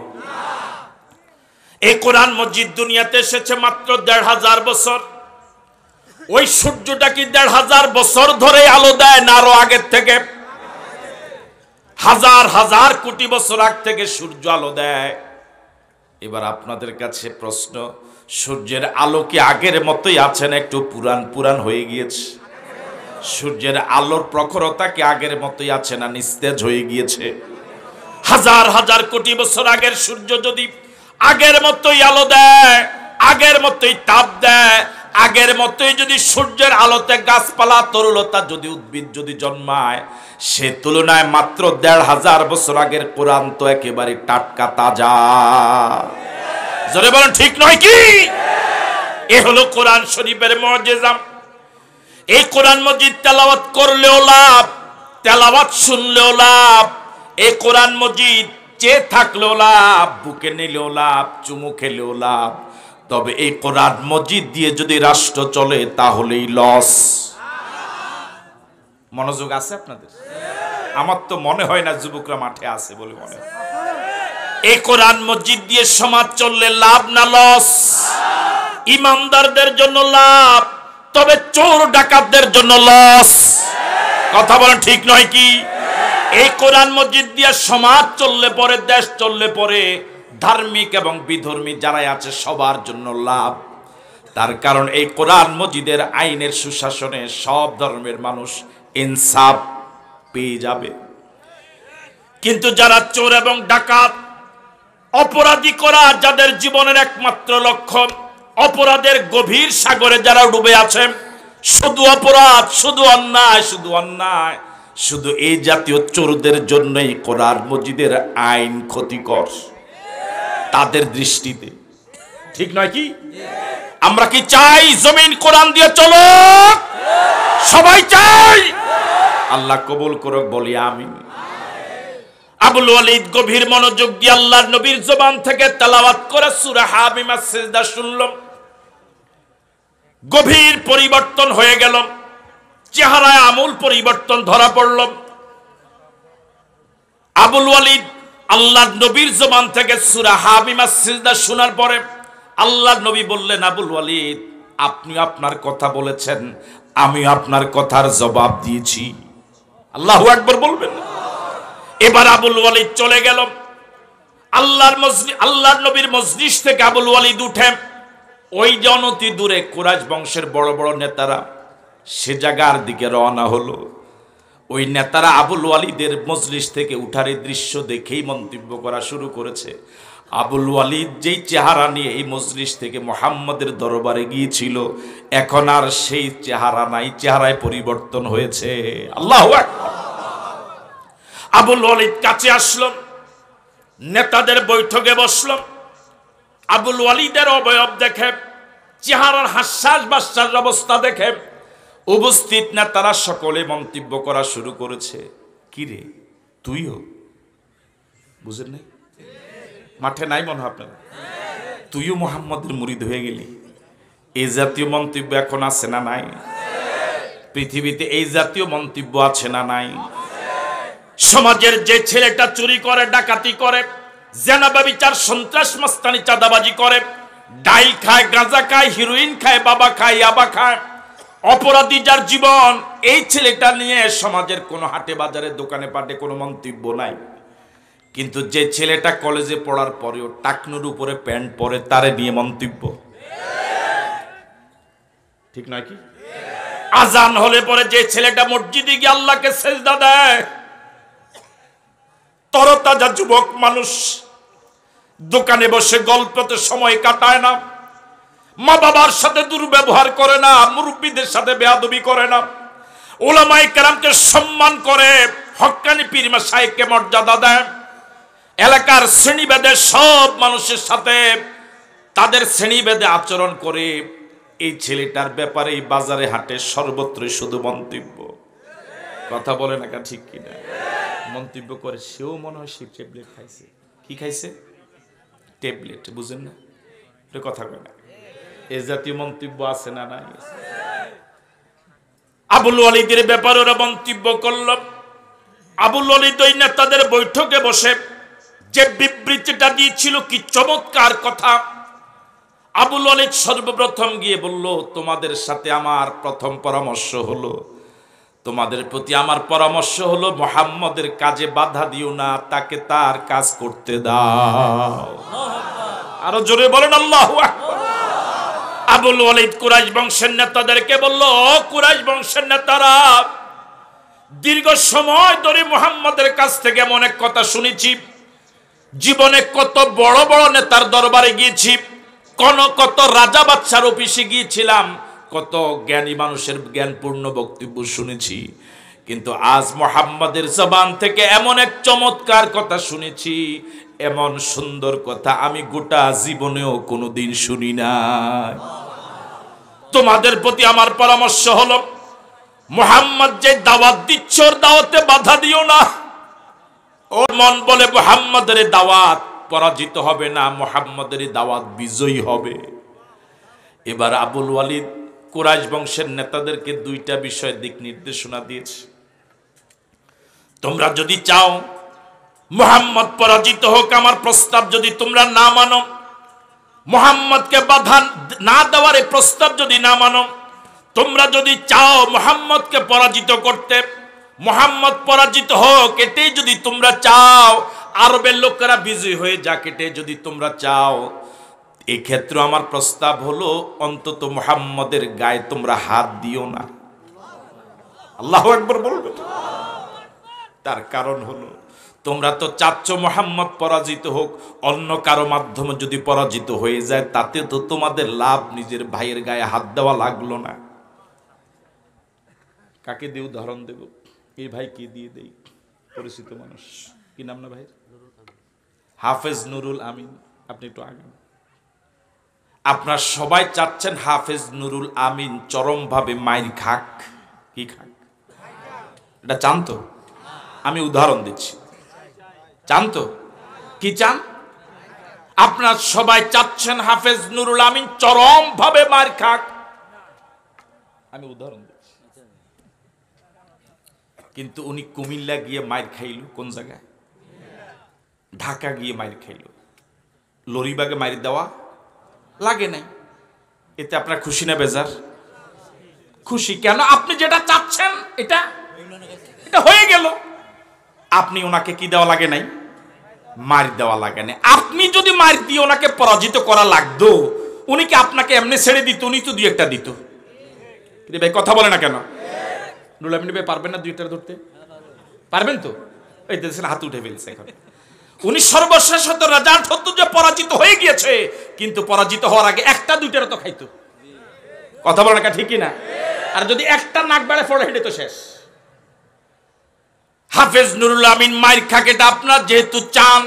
এই কোরআন মসজিদ দুনিয়াতে এসেছে মাত্র দেড় হাজার বছর ওই সূর্যটা কি দেড় হাজার বছর ধরে আলো দেয় না আরো আগের থেকে হাজার হাজার কোটি বছর আগ থেকে সূর্য আলো দেয় এবার আপনাদের কাছে প্রশ্ন সূর্যের আলো কি আগের মতোই আছেন একটু পুরান পুরান হয়ে গিয়েছে সূর্যের আলোর প্রখরতা কি আগের মতোই আছে না নিস্তেজ হয়ে গিয়েছে হাজার হাজার কোটি বছর আগের সূর্য যদি আগের মতোই আলো দেয় আগের মতোই তাপ দেয় আগের মতোই যদি সূর্যের আলোতে গাছপালা তরুলতা যদি উদ্ভিদ যদি জন্মায় সে তুলনায় মাত্র দেড় হাজার বছর আগের কোরআন তো একেবারে টাটকা তাজা জোরে বলেন ঠিক নয় কি এ হলো কোরআন শরীফের মজেজাম এই কোরআন মসজিদ তেলাওয়াত করলেও লাভ তেলাওয়াত শুনলেও লাভ এই কোরআন মসজিদ চেয়ে থাকলেও লাভ বুকে নিলেও লাভ চুমু খেলেও লাভ তবে এই কোরআন মসজিদ দিয়ে যদি রাষ্ট্র চলে তাহলেই লস মনোযোগ আছে আপনাদের আমার তো মনে হয় না যুবকরা মাঠে আছে বলে মনে হয় এ কোরআন মসজিদ দিয়ে সমাজ চললে লাভ না লস ইমানদারদের জন্য লাভ তবে চোর ডাকাতদের জন্য লস কথা বলেন ঠিক নয় কি এই কোরআন মসজিদ দিয়ে সমাজ চললে পরে দেশ চললে পরে ধার্মিক এবং বিধর্মী যারাই আছে সবার জন্য লাভ তার কারণ এই কোরআন মসজিদের আইনের সুশাসনে সব ধর্মের মানুষ ইনসাফ পেয়ে যাবে কিন্তু যারা চোর এবং ডাকাত অপরাধী করা যাদের জীবনের একমাত্র লক্ষ্য অপরাধের গভীর সাগরে যারা ডুবে আছে শুধু অপরাধ শুধু অন্যায় শুধু অন্যায় শুধু এই জাতীয় চোরদের জন্যই কোরআন মজিদের আইন ক্ষতিকর তাদের দৃষ্টিতে ঠিক নয় কি আমরা কি চাই জমিন কোরআন দিয়ে চলো সবাই চাই আল্লাহ কবুল করুক বলি আমি আবুল ওয়ালিদ গভীর মনোযোগ দিয়ে আল্লাহর নবীর জবান থেকে তালাওয়াত করে সুরা হামিমা সিজদা শুনল গভীর পরিবর্তন হয়ে গেল চেহারায় আমূল পরিবর্তন ধরা পড়ল আবুল ওয়ালিদ আল্লাহর নবীর জবান থেকে সুরা হামিমা সিজদা শোনার পরে আল্লাহর নবী বললেন আবুল ওয়ালিদ আপনি আপনার কথা বলেছেন আমি আপনার কথার জবাব দিয়েছি আল্লাহু আকবার বলবেন না এবার আবুল ওয়ালিদ চলে গেল আল্লাহর আল্লাহর নবীর মসজিদ থেকে আবুল ওয়ালিদ উঠে ওই জনতি দূরে কুরাজ বংশের বড় বড় নেতারা সে জায়গার দিকে রওনা হলো ওই নেতারা আবুল ওয়ালিদের মজলিস থেকে উঠার এই দৃশ্য দেখেই মন্তব্য করা শুরু করেছে আবুল ওয়ালিদ যেই চেহারা নিয়ে এই মজলিস থেকে মোহাম্মদের দরবারে গিয়েছিল এখন আর সেই চেহারা নাই চেহারায় পরিবর্তন হয়েছে আল্লাহ আকবার আবুল ওয়ালিদ কাছে আসলো নেতাদের বৈঠকে বসলো আবুল ওয়ালিদের অবয়ব দেখে চেহারার হাসাস বাসার অবস্থা দেখে উপস্থিত নেতারা সকলে মন্তব্য করা শুরু করেছে কিরে তুইও বুঝেন নাই মাঠে নাই মনে হয় আপনার তুইও মোহাম্মদের মুরিদ হয়ে গেলি এই জাতীয় মন্তব্য এখন আছে না নাই পৃথিবীতে এই জাতীয় মন্তব্য আছে না নাই সমাজের যে ছেলেটা চুরি করে ডাকাতি করে জেনাবা চার সন্ত্রাস মাস্তানি চাঁদাবাজি করে ডাই খায় গাঁজা খায় হিরোইন খায় বাবা খায় আবা খায় অপরাধী যার জীবন এই ছেলেটা নিয়ে সমাজের কোনো হাটে বাজারে দোকানে পাটে কোনো মন্তব্য নাই কিন্তু যে ছেলেটা কলেজে পড়ার পরেও টাকনুর উপরে প্যান্ট পরে তারে নিয়ে মন্তব্য ঠিক নয় কি আজান হলে পরে যে ছেলেটা মসজিদে গিয়ে আল্লাহকে সেজদা দেয় তরতাজা যুবক মানুষ দোকানে বসে গল্পতে সময় কাটায় না মা বাবার সাথে দুর্ব্যবহার করে না মুরব্বীদের সাথে বেয়াদবি করে না ওলামাই কেরামকে সম্মান করে হকানি পিরিমা সাহেবকে মর্যাদা দেয় এলাকার শ্রেণীভেদে সব মানুষের সাথে তাদের শ্রেণীভেদে আচরণ করে এই ছেলেটার ব্যাপারে বাজারে হাটে সর্বত্রই শুধু মন্তব্য কথা বলে না ঠিক কিনা মন্তব্য করে সেও মনে হয় সে ট্যাবলেট খাইছে কি খাইছে ট্যাবলেট বুঝেন না এটা কথা কয় না এ জাতীয় মন্তব্য আছে না নাই আবুল আলীদের ব্যাপারে ওরা মন্তব্য করল আবুল আলী দুই নেতাদের বৈঠকে বসে যে বিবৃতিটা দিয়েছিল কি চমৎকার কথা আবুল আলী সর্বপ্রথম গিয়ে বলল তোমাদের সাথে আমার প্রথম পরামর্শ হলো তোমাদের প্রতি আমার পরামর্শ হলো মোহাম্মদের কাজে বাধা দিও না তাকে তার কাজ করতে দাও আরো জোরে বলেন আল্লাহ আবুল ওয়ালিদ কুরাইশ বংশের নেতাদেরকে বলল কুরাইশ বংশের নেতারা দীর্ঘ সময় ধরে মোহাম্মদের কাছ থেকে এমন এক কথা শুনেছি জীবনে কত বড় বড় নেতার দরবারে গিয়েছি কোন কত রাজা বাচ্চার অফিসে গিয়েছিলাম কত জ্ঞানী মানুষের জ্ঞানপূর্ণ বক্তব্য শুনেছি কিন্তু আজ মোহাম্মদের জবান থেকে এমন এক চমৎকার কথা শুনেছি এমন সুন্দর কথা আমি গোটা জীবনেও কোনোদিন শুনি না তোমাদের প্রতি আমার পরামর্শ হলো মোহাম্মদ যে দাওয়াত দিচ্ছ ওর দাওয়াতে বাধা দিও না ওর মন বলে মোহাম্মদের দাওয়াত পরাজিত হবে না মোহাম্মদের দাওয়াত বিজয়ী হবে এবার আবুল ওয়ালিদ কুরাইশ বংশের নেতাদেরকে দুইটা বিষয় দিক নির্দেশনা দিয়েছে তোমরা যদি চাও মোহাম্মদ পরাজিত হোক আমার প্রস্তাব যদি তোমরা না মানো মোহাম্মদকে বাধা না দেওয়ার প্রস্তাব যদি না মানো তোমরা যদি চাও মোহাম্মদকে পরাজিত করতে মোহাম্মদ পরাজিত হোক এটাই যদি তোমরা চাও আরবের লোকেরা বিজয়ী হয়ে যাক এটাই যদি তোমরা চাও এক্ষেত্রে আমার প্রস্তাব হলো অন্তত মোহাম্মদের গায়ে তোমরা হাত দিও না আল্লাহ একবার বলবে তার কারণ হলো তোমরা তো চাচ্ছ মোহাম্মদ পরাজিত হোক অন্য কারো মাধ্যমে যদি পরাজিত হয়ে যায় তাতে তো তোমাদের লাভ নিজের ভাইয়ের গায়ে হাত দেওয়া লাগলো না কাকে দিয়ে উদাহরণ দেব এই ভাই কি দিয়ে দেই পরিচিত মানুষ কি নাম না ভাই হাফেজ নুরুল আমিন আপনি একটু আগান আপনার সবাই চাচ্ছেন হাফেজ নুরুল আমিন চরমভাবে মায়ের খাক কি খাক এটা চান তো আমি উদাহরণ দিচ্ছি চান তো কি চান আপনার সবাই চাচ্ছেন হাফেজ নুরুল আমিন চরমভাবে মায়ের খাক আমি উদাহরণ দিচ্ছি কিন্তু উনি কুমিল্লা গিয়ে মায়ের খাইল কোন জায়গায় ঢাকা গিয়ে মায়ের খাইল লরিবাগে মায়ের দেওয়া লাগে নাই এতে আপনার খুশি না বেজার খুশি কেন আপনি যেটা চাচ্ছেন এটা এটা হয়ে গেল আপনি ওনাকে কি দেওয়া লাগে নাই মার দেওয়া লাগে না আপনি যদি মার দিয়ে ওনাকে পরাজিত করা লাগতো উনি কি আপনাকে এমনি ছেড়ে দিত উনি তো দুই একটা দিত কিন্তু ভাই কথা বলে না কেন নুলামিনী ভাই পারবেন না দুইটা ধরতে পারবেন তো এই দেশের হাত উঠে ফেলছে এখন উনি সর্বশেষ হতো রাজার হতো যে পরাজিত হয়ে গিয়েছে কিন্তু পরাজিত হওয়ার আগে একটা দুইটার তো খাইতো কথা বলার না ঠিকই না আর যদি একটা নাক বেড়ে পড়ে হেঁটে তো শেষ হাফেজ নুরুল আমিন মায়ের খাকেটা আপনার যেহেতু চান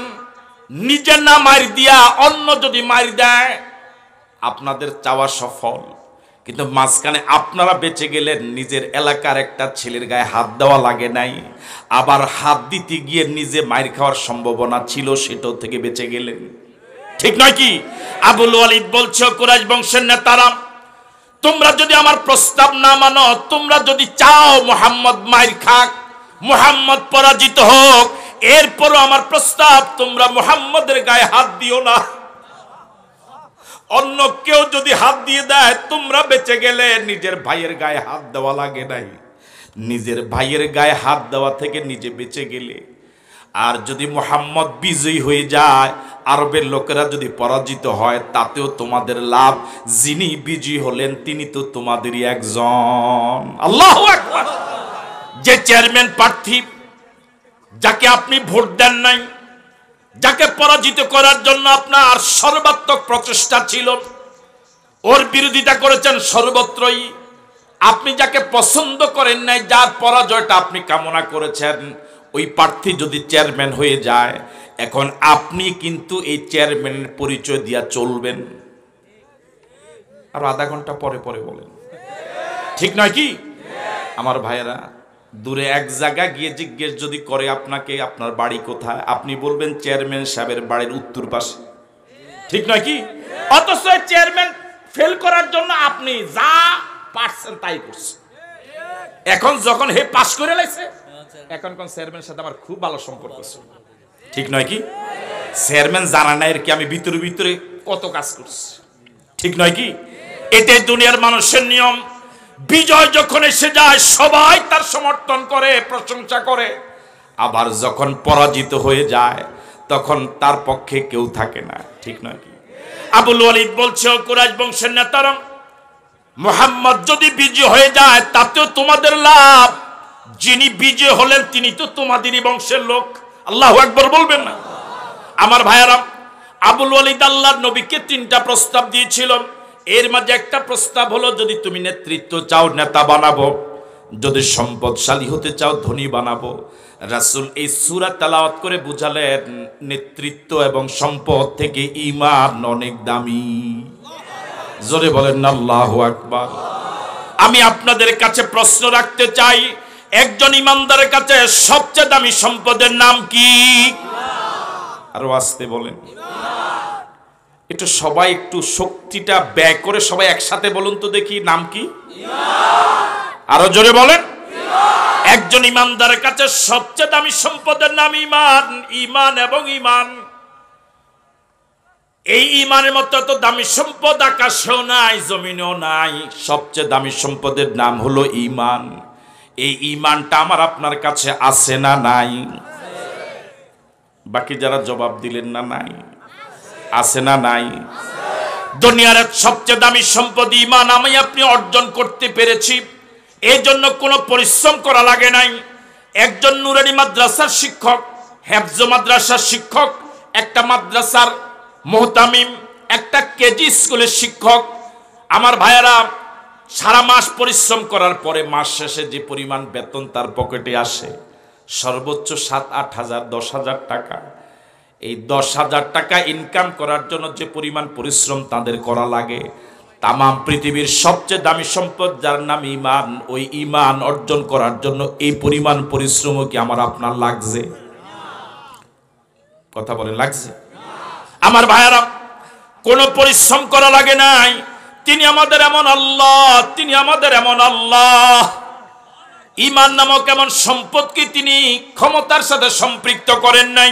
নিজের না মায়ের দিয়া অন্য যদি মায়ের দেয় আপনাদের চাওয়া সফল কিন্তু মাঝখানে আপনারা বেঁচে গেলেন নিজের এলাকার একটা ছেলের গায়ে হাত দেওয়া লাগে নাই আবার হাত দিতে গিয়ে নিজে মায়ের খাওয়ার সম্ভাবনা ছিল সেটাও থেকে বেঁচে গেলেন ঠিক নয় কি আবুল ওয়ালিদ বলছো কুরাইশ বংশের নেতারা তোমরা যদি আমার প্রস্তাব না মানো তোমরা যদি চাও মোহাম্মদ মায়ের খাক মোহাম্মদ পরাজিত হোক এরপরও আমার প্রস্তাব তোমরা মোহাম্মদের গায়ে হাত দিও না অন্য কেউ যদি হাত দিয়ে দেয় তোমরা বেঁচে গেলে নিজের ভাইয়ের গায়ে হাত দেওয়া লাগে নাই নিজের ভাইয়ের গায়ে হাত দেওয়া থেকে নিজে বেঁচে গেলে আর যদি মোহাম্মদ বিজয়ী হয়ে যায় আরবের লোকেরা যদি পরাজিত হয় তাতেও তোমাদের লাভ যিনি বিজয়ী হলেন তিনি তো তোমাদেরই একজন আল্লাহ যে চেয়ারম্যান প্রার্থী যাকে আপনি ভোট দেন নাই যাকে পরাজিত করার জন্য আপনার সর্বাত্মক প্রচেষ্টা ছিল ওর বিরোধিতা করেছেন সর্বত্রই আপনি যাকে পছন্দ করেন নাই যার পরাজয়টা আপনি কামনা করেছেন ওই প্রার্থী যদি চেয়ারম্যান হয়ে যায় এখন আপনি কিন্তু এই চেয়ারম্যানের পরিচয় দিয়া চলবেন আর আধা ঘন্টা পরে পরে বলেন ঠিক নয় কি আমার ভাইয়েরা দূরে এক জায়গা গিয়ে জিজ্ঞেস যদি করে আপনাকে আপনার বাড়ি কোথায় আপনি বলবেন চেয়ারম্যান সাহেবের বাড়ির উত্তর পাশে ঠিক নয় কি অথচ চেয়ারম্যান ফেল করার জন্য আপনি যা পারছেন তাই করছেন এখন যখন হে পাস করে লাইছে এখন কোন চেয়ারম্যানের সাথে আমার খুব ভালো সম্পর্ক আছে ঠিক নয় কি চেয়ারম্যান জানা নাই কি আমি ভিতরে ভিতরে কত কাজ করছি ঠিক নয় কি এটাই দুনিয়ার মানুষের নিয়ম বিজয় যখন এসে যায় সবাই তার সমর্থন করে প্রশংসা করে আবার যখন পরাজিত হয়ে যায় তখন তার পক্ষে কেউ থাকে না ঠিক নয় কি আবুল ওয়ালিদ বলছে কুরাইশ বংশের নেতারম মোহাম্মদ যদি বিজয় হয়ে যায় তাতেও তোমাদের লাভ যিনি বিজয় হলেন তিনি তো তোমাদেরই বংশের লোক আল্লাহ একবার বলবেন না আমার ভাইয়ারাম আবুল ওয়ালিদ আল্লাহর নবীকে তিনটা প্রস্তাব দিয়েছিলাম এর মাঝে একটা প্রস্তাব হলো যদি তুমি নেতৃত্ব চাও নেতা বানাবো যদি সম্পদশালী হতে চাও ধনী বানাবো রাসুল এই সুরা তালাওয়াত করে বুঝালেন নেতৃত্ব এবং সম্পদ থেকে ইমান অনেক দামি জোরে বলেন আল্লাহ আকবার আমি আপনাদের কাছে প্রশ্ন রাখতে চাই একজন ইমানদারের কাছে সবচেয়ে দামি সম্পদের নাম কি আরো আসতে বলেন একটু সবাই একটু শক্তিটা ব্যয় করে সবাই একসাথে বলুন তো দেখি নাম কি আরো জোরে বলেন একজন ইমানদারের কাছে সবচেয়ে দামি সম্পদের নাম ইমান ইমান এবং ইমান এই ইমানের মতো এত দামি সম্পদ আকাশেও নাই জমিনেও নাই সবচেয়ে দামি সম্পদের নাম হলো ইমান এই ইমানটা আমার আপনার কাছে আছে না নাই বাকি যারা জবাব দিলেন না নাই আছে না নাই দুনিয়ার সবচেয়ে দামি সম্পদ ইমান আমি আপনি অর্জন করতে পেরেছি এই জন্য কোনো পরিশ্রম করা লাগে নাই একজন নুরানি মাদ্রাসার শিক্ষক হ্যাফজ মাদ্রাসার শিক্ষক একটা মাদ্রাসার মোহতামিম একটা কেজি স্কুলের শিক্ষক আমার ভাইয়েরা সারা মাস পরিশ্রম করার পরে মাস শেষে যে পরিমাণ বেতন তার পকেটে আসে সর্বোচ্চ সাত আট হাজার দশ হাজার টাকা এই দশ হাজার টাকা ইনকাম করার জন্য যে পরিমাণ পরিশ্রম তাদের করা লাগে তামাম পৃথিবীর সবচেয়ে দামি সম্পদ যার নাম ইমান ওই ইমান অর্জন করার জন্য এই পরিমাণ পরিশ্রমও কি আমার আপনার লাগছে কথা বলে লাগছে আমার ভাইয়ারা কোনো পরিশ্রম করা লাগে নাই তিনি আমাদের এমন আল্লাহ তিনি আমাদের এমন আল্লাহ ইমান নামক এমন সম্পদকে তিনি ক্ষমতার সাথে সম্পৃক্ত করেন নাই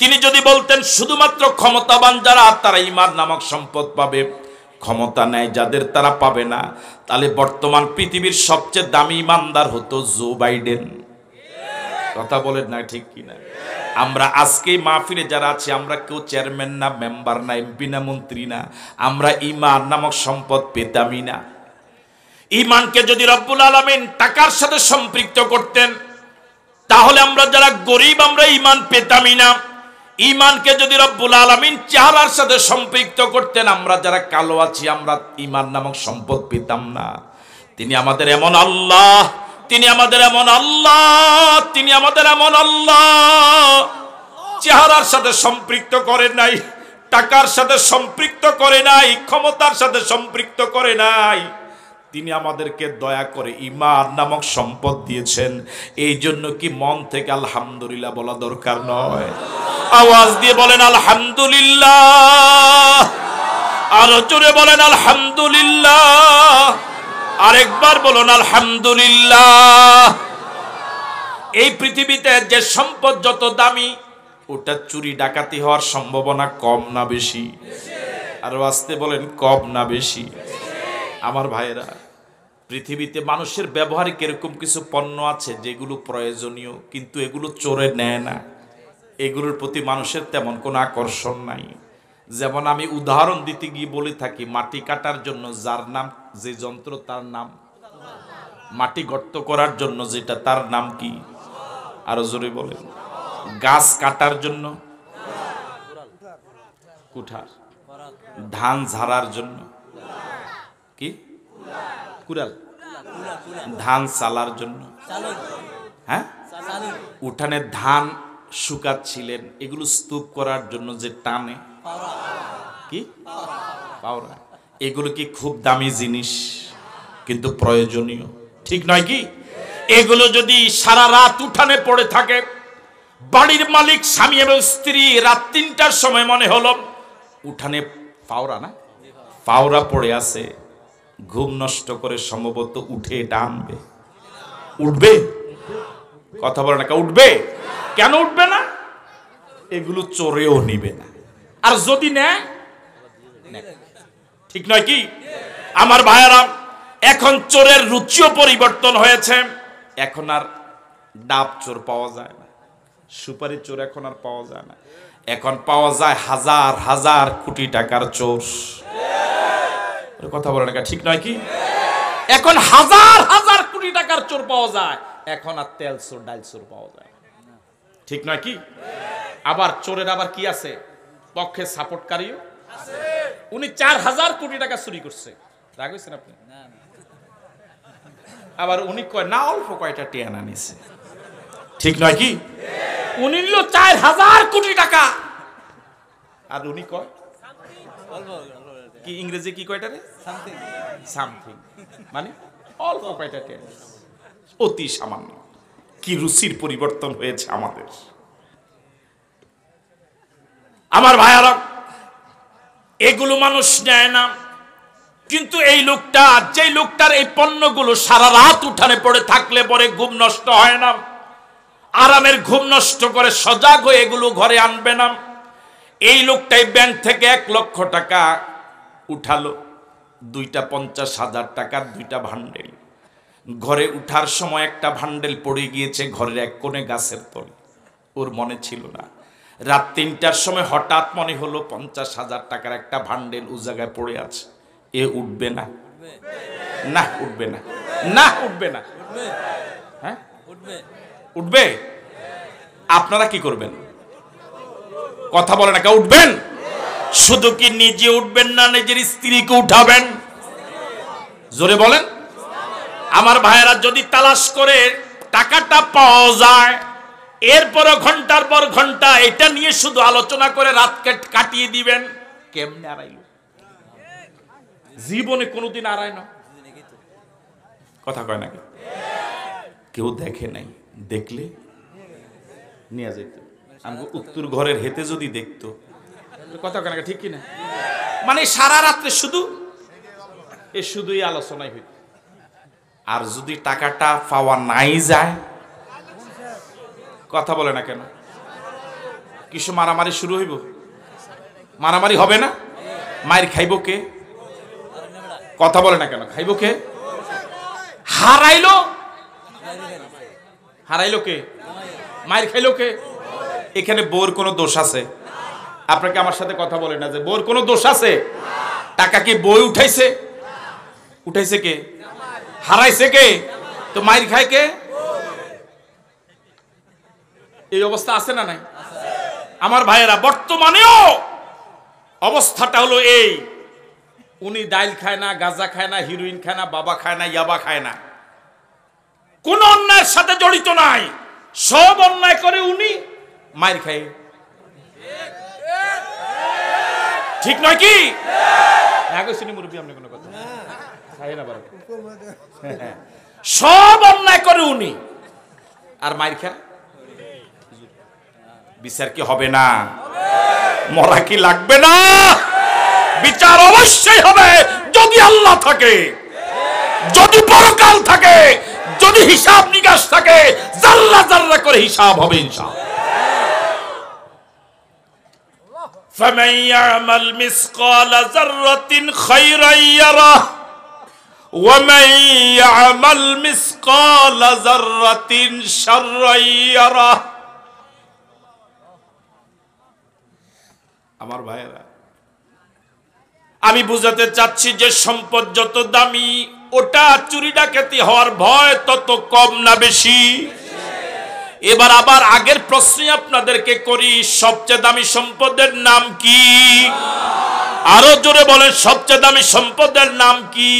তিনি যদি বলতেন শুধুমাত্র ক্ষমতাবান যারা তারা ইমান নামক সম্পদ পাবে ক্ষমতা নেয় যাদের তারা পাবে না তাহলে বর্তমান পৃথিবীর সবচেয়ে দামি ইমানদার হতো জো বাইডেন কথা বলেন না ঠিক কিনা আমরা আজকে মাহফিলে যারা আছি আমরা কেউ চেয়ারম্যান না মেম্বার না এমপি না মন্ত্রী না আমরা ইমান নামক সম্পদ পেতামই না ইমানকে যদি রব্বুল আলমিন টাকার সাথে সম্পৃক্ত করতেন তাহলে আমরা যারা গরিব আমরা ইমান পেতামই না ইমানকে যদি রব্বুল আলমিন চেহারার সাথে সম্পৃক্ত করতেন আমরা যারা কালো আছি আমরা ইমান নামক সম্পদ পেতাম না তিনি আমাদের এমন আল্লাহ তিনি আমাদের এমন আল্লাহ তিনি আমাদের এমন আল্লাহ চেহারার সাথে সম্পৃক্ত করে নাই টাকার সাথে সম্পৃক্ত করে নাই ক্ষমতার সাথে সম্পৃক্ত করে নাই তিনি আমাদেরকে দয়া করে ইমান নামক সম্পদ দিয়েছেন এই জন্য কি মন থেকে আলহামদুলিল্লাহ বলা দরকার নয় আওয়াজ দিয়ে বলেন আলহামদুলিল্লাহ আরো জোরে বলেন আলহামদুলিল্লাহ আরেকবার বলুন আলহামদুলিল্লাহ এই পৃথিবীতে যে সম্পদ যত দামি ওটা চুরি ডাকাতি হওয়ার সম্ভাবনা কম না বেশি আরো আসতে বলেন কম না বেশি আমার ভাইয়েরা পৃথিবীতে মানুষের ব্যবহারিক এরকম কিছু পণ্য আছে যেগুলো প্রয়োজনীয় কিন্তু এগুলো চোরে নেয় না এগুলোর প্রতি মানুষের তেমন কোনো আকর্ষণ নাই যেমন আমি উদাহরণ দিতে গিয়ে বলে থাকি মাটি কাটার জন্য যার নাম যে যন্ত্র তার নাম মাটি গর্ত করার জন্য যেটা তার নাম কি আরো জোরে বলেন গাছ কাটার জন্য কুঠার ধান ঝাড়ার জন্য কি কুড়াল ধান চালার জন্য হ্যাঁ উঠানে ধান শুকাচ্ছিলেন এগুলো স্তূপ করার জন্য যে টানে কি পাওরা এগুলো কি খুব দামি জিনিস কিন্তু প্রয়োজনীয় ঠিক নয় কি এগুলো যদি সারা রাত উঠানে পড়ে থাকে বাড়ির মালিক স্বামী এবং স্ত্রী রাত তিনটার সময় মনে হলো উঠানে পাওরা না পাওরা পড়ে আছে ঘুম নষ্ট করে সম্ভবত উঠে এটা আনবে উঠবে কথা বলে না উঠবে কেন উঠবে না এগুলো চোরেও নিবে না আর যদি নেয় ঠিক নয় কি আমার ভাইয়ারাম এখন চোরের রুচিও পরিবর্তন হয়েছে এখন আর ডাব চোর পাওয়া যায় না সুপারি চোর এখন আর পাওয়া যায় না এখন পাওয়া যায় হাজার হাজার কোটি টাকার চোর কথা বলে না ঠিক নয় কি এখন হাজার হাজার কোটি টাকার চোর পাওয়া যায় এখন আর তেল চোর ডাল চোর পাওয়া যায় ঠিক নয় কি আবার চোরের আবার কি আছে পক্ষে সাপোর্টকারীও উনি চার হাজার কোটি টাকা চুরি করছে রাগ হয়েছেন আপনি আবার উনি কয় না অল্প কয়টা টেয়ানা আনিছে ঠিক নয় কি উনি নিল চার হাজার কোটি টাকা আর উনি কয় কি ইংরেজি কি কয়টারে সামথিং সামথিং মানে অল্প কয়টা টেন্স অতি সামান্য কি রুচির পরিবর্তন হয়েছে আমাদের আমার ভাইয়ারক এগুলো মানুষ নেয় না কিন্তু এই লোকটা যে লোকটার এই পণ্যগুলো সারা রাত উঠানে পড়ে থাকলে পরে ঘুম নষ্ট হয় না আরামের ঘুম নষ্ট করে সজাগ হয়ে এগুলো ঘরে আনবে না এই লোকটাই ব্যাংক থেকে এক লক্ষ টাকা উঠালো দুইটা পঞ্চাশ হাজার টাকার দুইটা ভান্ডেল ঘরে উঠার সময় একটা ভান্ডেল পড়ে গিয়েছে ঘরের এক কোণে গাছের তলে ওর মনে ছিল না রাত তিনটার সময় হঠাৎ মনে হলো পঞ্চাশ হাজার টাকার একটা ভান্ডেল ও জায়গায় পড়ে আছে এ উঠবে না না উঠবে না না উঠবে না হ্যাঁ উঠবে আপনারা কি করবেন কথা বলেন একা উঠবেন শুধু কি নিজে উঠবেন না নিজের স্ত্রীকে উঠাবেন জোরে বলেন আমার ভাইয়েরা যদি তালাশ করে টাকাটা পাওয়া যায় এরপরে ঘন্টার পর ঘন্টা এটা নিয়ে শুধু আলোচনা করে রাত কাটিয়ে দিবেন কেমনে আড়াইল জীবনে কোনোদিন আড়ায় না কথা কয় নাকি কেউ দেখে নাই দেখলে নিয়ে যেত আমি উত্তর ঘরের হেতে যদি দেখতো কথা কেন ঠিক কিনা মানে সারা রাত্রে শুধু এ শুধুই আলোচনাই হইত আর যদি টাকাটা পাওয়া নাই যায় কথা বলে না কেন কিছু মারামারি শুরু হইব মারামারি হবে না মায়ের খাইব কে কথা বলে না কেন খাইব কে হারাইলো হারাইলো কে মায়ের খাইলো কে এখানে বোর কোনো দোষ আছে আপনাকে আমার সাথে কথা বলে না যে বউর কোনো দোষ আছে টাকা কি বই উঠাইছে উঠাইছে কে হারাইছে কে তো মায়ের খায় কে এই অবস্থা আছে না নাই আমার ভাইয়েরা বর্তমানেও অবস্থাটা হলো এই উনি ডাইল খায় না গাঁজা খায় না হিরোইন খায় না বাবা খায় না ইয়াবা খায় না কোন অন্যায়ের সাথে জড়িত নাই সব অন্যায় করে উনি মায়ের খায় ঠিক নয় কি মুরব্বী আপনি কোনো কথা চাই না সব অন্যায় করে উনি আর মায়ের খা বিচার কি হবে না মরা কি লাগবে না বিচার অবশ্যই হবে যদি আল্লাহ থাকে যদি পরকাল থাকে যদি হিসাব নিকাশ থাকে জাল্লা জাল্লা করে হিসাব হবে ইনশাআল্লাহ فمن يعمل مثقال ذرة خيرا يره ومن يعمل مثقال ذرة شرا يره আমার ভাইয়েরা আমি বুঝাতে চাচ্ছি যে সম্পদ যত দামি ওটা চুরি ডাকাতি হওয়ার ভয় তত কম না বেশি এবার আবার আগের প্রশ্নে আপনাদেরকে করি সবচেয়ে দামি সম্পদের নাম কি আরো জোরে বলেন সবচেয়ে দামি সম্পদের নাম কি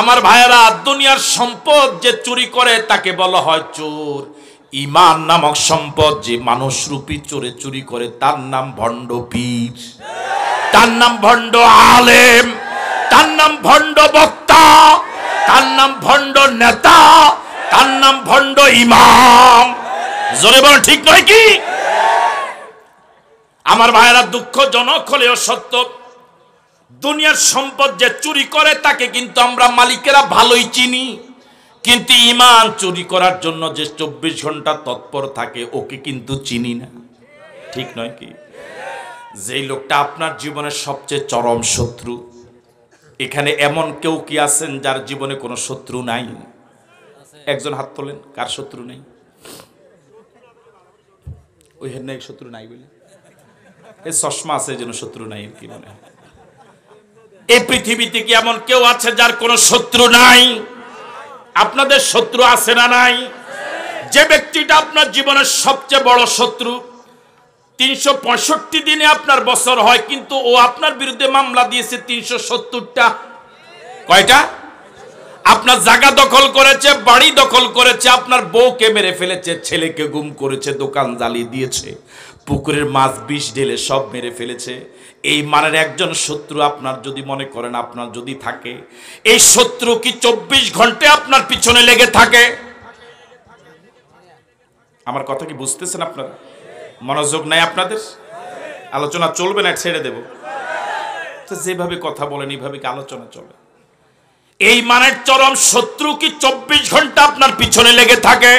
আমার ভাইয়েরা দুনিয়ার সম্পদ যে চুরি করে তাকে বলা হয় চোর ইমান নামক সম্পদ যে মানুষ রূপী চোরে চুরি করে তার নাম ভণ্ড পীর তার নাম ভণ্ড আলেম তার নাম ভণ্ড বক্তা তার নাম ভণ্ড নেতা তার নাম ভণ্ড ইমাম জোরে বল ঠিক নয় কি আমার ভাইয়েরা দুঃখজনক হলেও সত্য দুনিয়ার সম্পদ যে চুরি করে তাকে কিন্তু আমরা মালিকেরা ভালোই চিনি কিন্তু ইমান চুরি করার জন্য যে চব্বিশ ঘন্টা তৎপর থাকে ওকে কিন্তু চিনি না ঠিক নয় কি যেই লোকটা আপনার জীবনের সবচেয়ে চরম শত্রু এখানে এমন কেউ কি আছেন যার জীবনে কোনো শত্রু নাই একজন হাত তোলেন কার শত্রু নেই ওই হের নাই শত্রু নাই বলে এ চশমা আছে যেন শত্রু নাই কি মনে এই পৃথিবীতে কি এমন কেউ আছে যার কোনো শত্রু নাই আপনাদের শত্রু আছে না নাই যে ব্যক্তিটা আপনার জীবনের সবচেয়ে বড় শত্রু তিনশো পঁয়ষট্টি দিনে আপনার বছর হয় কিন্তু ও আপনার বিরুদ্ধে মামলা দিয়েছে তিনশো সত্তরটা কয়টা আপনার জায়গা দখল করেছে বাড়ি দখল করেছে আপনার বউকে মেরে ফেলেছে ছেলেকে গুম করেছে দোকান জ্বালিয়ে দিয়েছে পুকুরের মাছ বিষ ঢেলে সব মেরে ফেলেছে এই মানের একজন শত্রু আপনার যদি মনে করেন আপনার যদি থাকে এই শত্রু কি চব্বিশ ঘন্টায় আপনার পিছনে লেগে থাকে আমার কথা কি বুঝতেছেন আপনারা মনোযোগ নাই আপনাদের আলোচনা চলবে না ছেড়ে দেব তো যেভাবে কথা বলেন এইভাবে কি আলোচনা চলে এই মানের চরম শত্রু কি চব্বিশ ঘন্টা আপনার পিছনে লেগে থাকে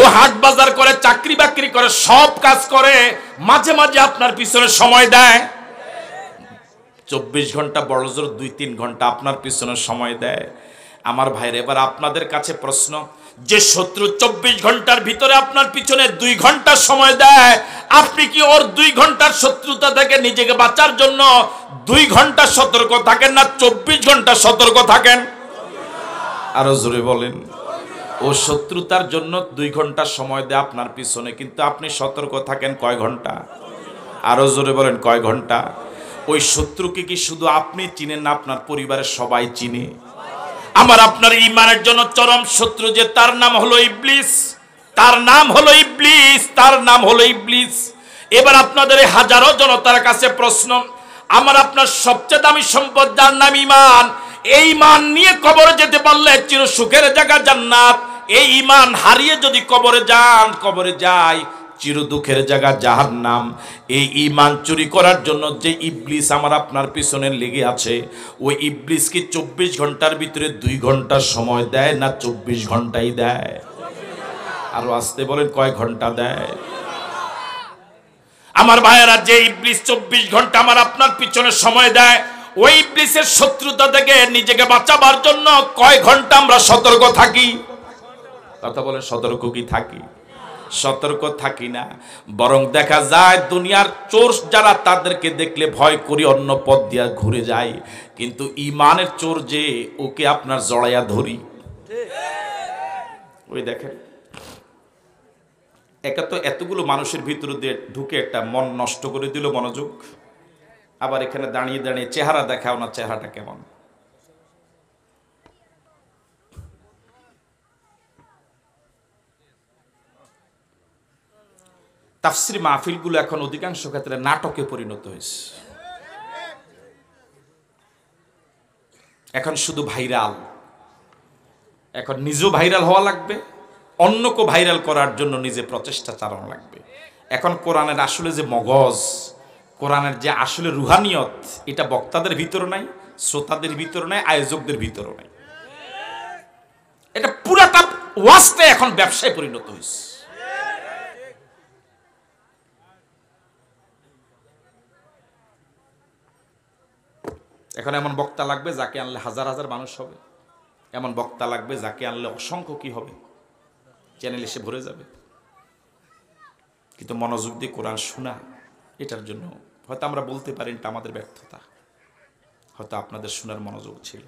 ও হাট বাজার করে চাকরি বাকরি করে সব কাজ করে মাঝে মাঝে আপনার পিছনে সময় দেয় চব্বিশ ঘন্টা জোর দুই তিন ঘন্টা আপনার পিছনে সময় দেয় আমার ভাইরে এবার আপনাদের কাছে প্রশ্ন যে শত্রু চব্বিশ ঘন্টার ভিতরে আপনার পিছনে দুই ঘন্টার সময় দেয় আপনি কি ওর দুই ঘন্টার শত্রুতা থেকে নিজেকে বাঁচার জন্য দুই ঘন্টা সতর্ক থাকেন না চব্বিশ ঘন্টা সতর্ক থাকেন আরো জোরে বলেন ও শত্রুতার জন্য দুই ঘন্টা সময় দেয় আপনার পিছনে কিন্তু আপনি সতর্ক থাকেন কয় ঘন্টা আরো জোরে বলেন কয় ঘন্টা ওই শত্রুকে কি শুধু আপনি চিনেন না আপনার পরিবারের সবাই চিনে আমার আপনার ইমানের জন্য চরম শত্রু যে তার নাম হলো ইবলিস তার নাম হলো ইবলিস তার নাম হলো ইবলিস এবার আপনাদের হাজারো জনতার কাছে প্রশ্ন আমার আপনার সবচেয়ে দামি সম্পদ যার নাম ইমান এই মান নিয়ে কবরে যেতে পারলে চির সুখের জায়গা জান্নাত এই ইমান হারিয়ে যদি কবরে যান কবরে যায় চির দুঃখের জায়গা যাহার নাম এই ইমান চুরি করার জন্য যে ইবলিস আমার আপনার পিছনে লেগে আছে ওই ইবলিস কি চব্বিশ ঘন্টার ভিতরে দুই ঘন্টা সময় দেয় না চব্বিশ ঘন্টাই দেয় আরও আসতে বলেন কয় ঘন্টা দেয় আমার ভাইয়েরা যে ইবলিস চব্বিশ ঘন্টা আমার আপনার পিছনে সময় দেয় ওই ইবলিসের শত্রুতা থেকে নিজেকে বাঁচাবার জন্য কয় ঘন্টা আমরা সতর্ক থাকি কথা বলে সতর্ক কি থাকি সতর্ক থাকি না বরং দেখা যায় দুনিয়ার চোর যারা তাদেরকে দেখলে ভয় করি অন্য পথ দিয়া ঘুরে যায় কিন্তু ইমানের চোর যে ওকে আপনার জড়াইয়া ধরি ওই দেখেন একা তো এতগুলো মানুষের ভিতর দিয়ে ঢুকে একটা মন নষ্ট করে দিল মনোযোগ আবার এখানে দাঁড়িয়ে দাঁড়িয়ে চেহারা দেখাও ওনার চেহারাটা কেমন তাফসির মাহফিলগুলো এখন অধিকাংশ ক্ষেত্রে নাটকে পরিণত হয়েছে এখন শুধু ভাইরাল এখন নিজেও ভাইরাল হওয়া লাগবে অন্যকে ভাইরাল করার জন্য নিজে প্রচেষ্টা চালানো লাগবে এখন কোরআনের আসলে যে মগজ কোরআনের যে আসলে রুহানিয়ত এটা বক্তাদের ভিতরে নাই শ্রোতাদের ভিতরে নাই আয়োজকদের ভিতরে নাই এটা পুরাটা ওয়াস্তে এখন ব্যবসায় পরিণত হয়েছে এখন এমন বক্তা লাগবে যাকে আনলে হাজার হাজার মানুষ হবে এমন বক্তা লাগবে যাকে আনলে অসংখ্য কি হবে চ্যানেল এসে ভরে যাবে কিন্তু মনোযোগ দিয়ে কোরআন শোনা এটার জন্য হয়তো আমরা বলতে পারি এটা আমাদের ব্যর্থতা হয়তো আপনাদের শোনার মনোযোগ ছিল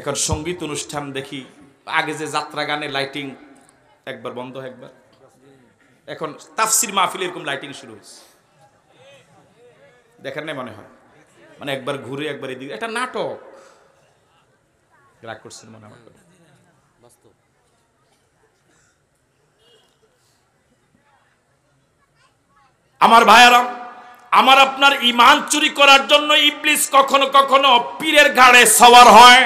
এখন সঙ্গীত অনুষ্ঠান দেখি আগে যে যাত্রা গানে লাইটিং একবার বন্ধ একবার এখন তাফসির মাহফিল এরকম লাইটিং শুরু হয়েছে দেখেন নাই মনে হয় মানে একবার ঘুরে একবার এদিকে একটা নাটক রাগ করছেন মনে আমার আমার ভাইয়ারা আমার আপনার ইমান চুরি করার জন্য ইবলিস কখনো কখনো পীরের ঘাড়ে সওয়ার হয়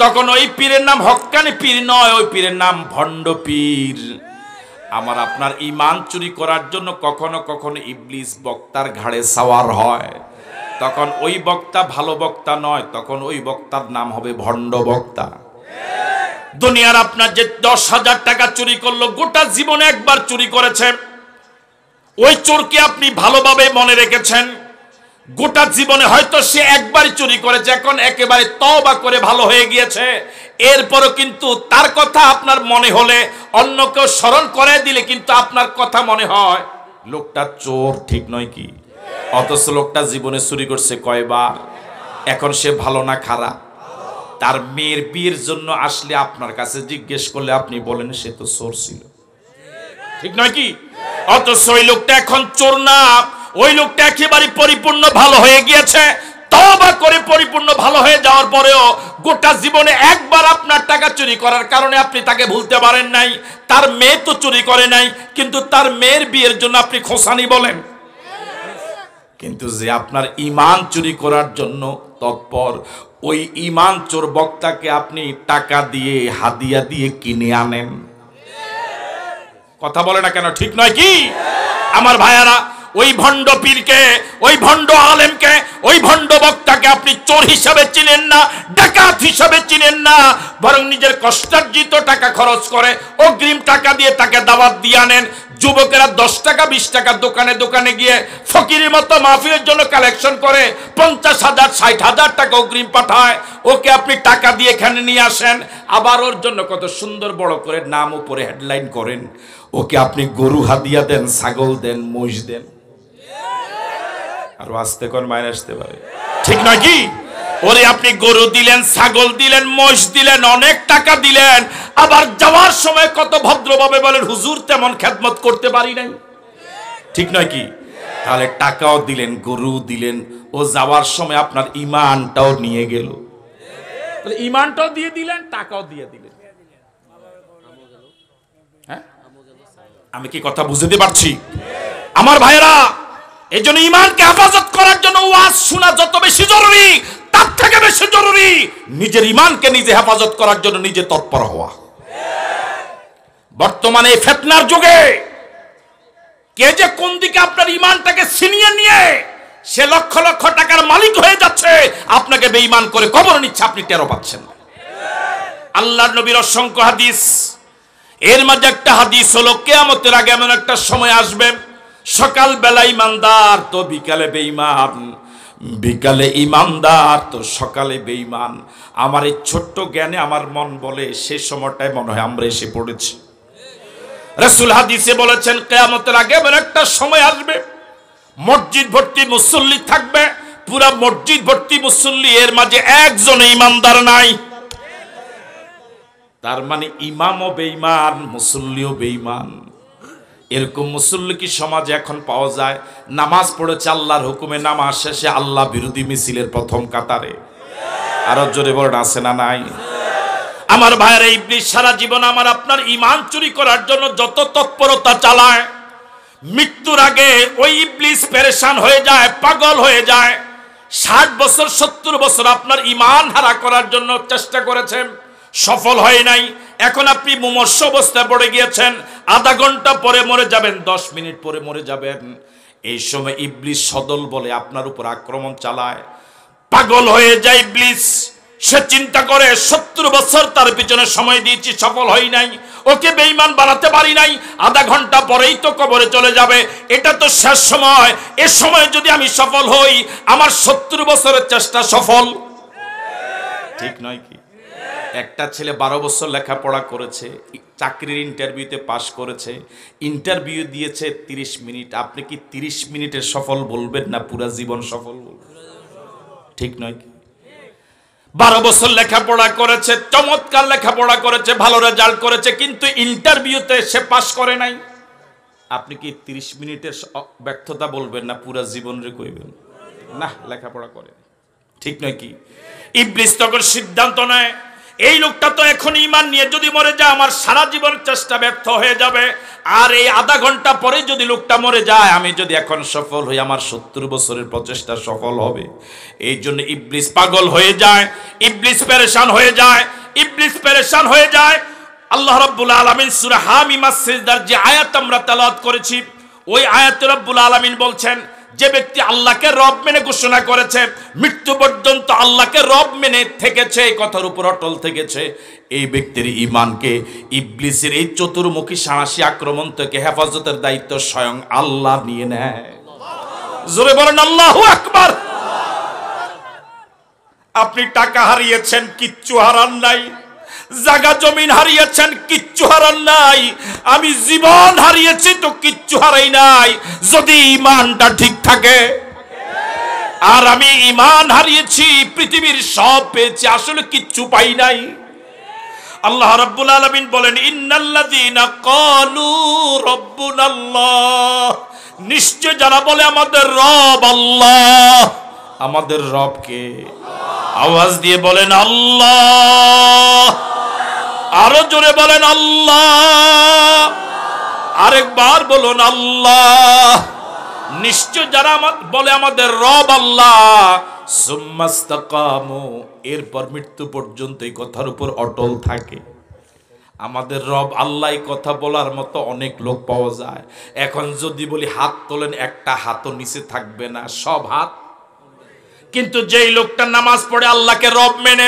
তখন ওই পীরের নাম হক্কানি পীর নয় ওই পীরের নাম ভণ্ড পীর আমার আপনার ইমান চুরি করার জন্য কখনো কখনো ইবলিস বক্তার ঘাড়ে সাওয়ার হয় তখন ওই বক্তা ভালো বক্তা নয় তখন ওই বক্তার নাম হবে ভণ্ড বক্তা দুনিয়ার আপনার যে দশ হাজার টাকা চুরি করলো গোটা জীবনে একবার চুরি করেছে ওই চোরকে আপনি ভালোভাবে মনে রেখেছেন গোটা জীবনে হয়তো সে একবার চুরি করেছে এখন একেবারে তবা করে ভালো হয়ে গিয়েছে এরপরও কিন্তু তার কথা আপনার মনে হলে অন্য কেউ স্মরণ করে দিলে কিন্তু আপনার কথা মনে হয় লোকটা চোর ঠিক নয় কি অথচ লোকটা জীবনে চুরি করছে কয়বার এখন সে ভালো না খারাপ তার মেয়ের বিয়ের জন্য আসলে আপনার কাছে জিজ্ঞেস করলে আপনি বলেন সে তো চোর ছিল ঠিক নয় কি অথচ ওই লোকটা এখন চোর না ওই লোকটা একেবারে পরিপূর্ণ ভালো হয়ে গিয়েছে তবা করে পরিপূর্ণ ভালো হয়ে যাওয়ার পরেও গোটা জীবনে একবার আপনার টাকা চুরি করার কারণে আপনি তাকে ভুলতে পারেন নাই তার মেয়ে তো চুরি করে নাই কিন্তু তার মেয়ের বিয়ের জন্য আপনি খোসানি বলেন কিন্তু যে আপনার ইমান চুরি করার জন্য তৎপর ওই ইমান চোর বক্তাকে আপনি টাকা দিয়ে হাদিয়া দিয়ে কিনে আনেন কথা বলে না কেন ঠিক নয় কি আমার ভাইয়ারা ওই ভণ্ড পীরকে ওই ভণ্ড আলেমকে ওই ভণ্ড বক্তাকে আপনি চোর হিসাবে চিনেন না ডাকাত হিসাবে চিনেন না বরং নিজের কষ্টার্জিত টাকা খরচ করে অগ্রিম টাকা দিয়ে তাকে দাওয়াত দিয়ে আনেন যুবকেরা দশ টাকা বিশ টাকা দোকানে দোকানে গিয়ে ফকিরের মতো মাফিয়ার জন্য কালেকশন করে পঞ্চাশ হাজার ষাট হাজার টাকা অগ্রিম পাঠায় ওকে আপনি টাকা দিয়ে এখানে নিয়ে আসেন আবার ওর জন্য কত সুন্দর বড় করে নাম উপরে হেডলাইন করেন ওকে আপনি গরু হাদিয়া দেন ছাগল দেন মহিষ দেন আর আসতে কোন মাইনে আসতে পারে ঠিক নয় কি ওরে আপনি গরু দিলেন ছাগল দিলেন মহিষ দিলেন অনেক টাকা দিলেন আবার যাওয়ার সময় কত ভদ্রভাবে বলেন হুজুর তেমন খেদমত করতে পারি নাই ঠিক নয় কি তাহলে টাকাও দিলেন গরু দিলেন ও যাওয়ার সময় আপনার ইমানটাও নিয়ে গেল ইমানটাও দিয়ে দিলেন টাকাও দিয়ে দিলেন হ্যাঁ? আমি কি কথা বুঝতে পারছি আমার ভাইয়েরা এই জন্য ইমানকে হেফাজত করার জন্য ওয়াজ শোনা যত বেশি জরুরি তার থেকে বেশি জরুরি নিজের ইমানকে নিজে হেফাজত করার জন্য নিজে তৎপর হওয়া বর্তমানে ফেতনার যুগে কে যে কোন দিকে আপনার ইমানটাকে ছিনিয়ে নিয়ে সে লক্ষ লক্ষ টাকার মালিক হয়ে যাচ্ছে আপনাকে বেঈমান করে কবর নিচ্ছে আপনি টেরো পাচ্ছেন আল্লাহ নবীর অসংখ্য হাদিস এর মাঝে একটা হাদিস হলো কেয়ামতের আগে এমন একটা সময় আসবে সকাল বেলা ইমানদার তো বিকালে বেঈমান বিকালে ইমানদার তো সকালে বেঈমান আমার এই ছোট্ট জ্ঞানে আমার মন বলে সে সময়টায় মনে হয় আমরা এসে পড়েছি রসুল হাদিসে বলেছেন কেয়ামতের আগে এমন একটা সময় আসবে মসজিদ ভর্তি মুসল্লি থাকবে পুরা মসজিদ ভর্তি মুসল্লি এর মাঝে একজন ইমানদার নাই তার মানে ইমামও বেঈমান মুসল্লিও বেঈমান এরকম মুসল্লি কি এখন পাওয়া যায় নামাজ পড়েছে আল্লাহর হুকুমে নামাজ শেষে আল্লাহ বিরোধী মিছিলের প্রথম কাতারে আরো জোরে বলেন আছে না নাই আমার ভাইয়ের ইবলিশ সারা জীবন আমার আপনার ইমান চুরি করার জন্য যত তৎপরতা চালায় মৃত্যুর আগে ওই ইবলিস পেরেশান হয়ে যায় পাগল হয়ে যায় ষাট বছর সত্তর বছর আপনার ইমান হারা করার জন্য চেষ্টা করেছেন সফল হয় নাই এখন আপনি মুমর্ষ অবস্থায় পড়ে গিয়েছেন আধা ঘন্টা পরে মরে যাবেন দশ মিনিট পরে মরে যাবেন এই সময় ইবলিস সদল বলে আপনার উপর আক্রমণ চালায় পাগল হয়ে যায় ইবলিস সে চিন্তা করে সত্তর বছর তার পিছনে সময় দিয়েছি সফল হয় নাই ওকে বেইমান বানাতে পারি নাই আধা ঘন্টা পরেই তো কবরে চলে যাবে এটা তো শেষ সময় এ সময় যদি আমি সফল হই আমার সত্তর বছরের চেষ্টা সফল ঠিক নয় কি একটা ছেলে বারো বছর লেখাপড়া করেছে চাকরির ইন্টারভিউতে পাশ করেছে ইন্টারভিউ দিয়েছে ৩০ মিনিট আপনি কি ৩০ মিনিটের সফল বলবেন না পুরা জীবন সফল বলবেন ঠিক নয় কি বারো বছর লেখাপড়া করেছে চমৎকার লেখাপড়া করেছে ভালো রেজাল্ট করেছে কিন্তু ইন্টারভিউতে সে পাশ করে নাই আপনি কি ৩০ মিনিটের ব্যর্থতা বলবেন না পুরা জীবনের কইবেন না লেখাপড়া করে ঠিক নয় কি ইবলিস তখন সিদ্ধান্ত নেয় এই লোকটা তো এখন ইমান নিয়ে যদি মরে যায় আমার সারা জীবন চেষ্টা ব্যর্থ হয়ে যাবে আর এই আধা ঘন্টা পরে যদি লোকটা মরে যায় আমি যদি এখন সফল হই আমার সত্তর বছরের প্রচেষ্টা সফল হবে এই জন্য ইবলিস পাগল হয়ে যায় ইবলিস পেরেশান হয়ে যায় ইবলিস পেরেশান হয়ে যায় আল্লাহ রব্বুল আলমিন সুরা হামিমা সিজদার যে আয়াত আমরা তালাত করেছি ওই আয়াত রব্বুল আলমিন বলছেন যে ব্যক্তি আল্লাহকে রব মেনে ঘোষণা করেছে মৃত্যু পর্যন্ত আল্লাহকে রব মেনে থেকেছে এই কথার উপর অটল থেকেছে এই ব্যক্তির ইমানকে ইবলিসের এই চতুর্মুখী সাঁড়াশি আক্রমণ থেকে হেফাজতের দায়িত্ব স্বয়ং আল্লাহ নিয়ে নেয় জোরে বলেন আল্লাহ আকবর আপনি টাকা হারিয়েছেন কিচ্ছু হারান নাই জাগা জমিন হারিয়েছেন কিচ্ছু হারান নাই আমি জীবন হারিয়েছি তো কিচ্ছু হারাই নাই যদি ইমানটা ঠিক থাকে আর আমি ইমান হারিয়েছি পৃথিবীর সব পেয়েছি আসলে কিচ্ছু পাই নাই আল্লাহ রাব্বুল আলামিন বলেন ইন্নাল্লাযীনা ক্বালু আল্লাহ নিশ্চয় যারা বলে আমাদের রব আল্লাহ আমাদের রবকে আওয়াজ দিয়ে বলেন আল্লাহ আরো জোরে বলেন আল্লাহ আরেকবার বলুন আল্লাহ নিশ্চয় যারা বলে আমাদের রব আল্লাহ এরপর মৃত্যু পর্যন্ত এই কথার উপর অটল থাকে আমাদের রব আল্লাহ কথা বলার মতো অনেক লোক পাওয়া যায় এখন যদি বলি হাত তোলেন একটা হাতও নিচে থাকবে না সব হাত কিন্তু যেই লোকটা নামাজ পড়ে আল্লাহকে রব মেনে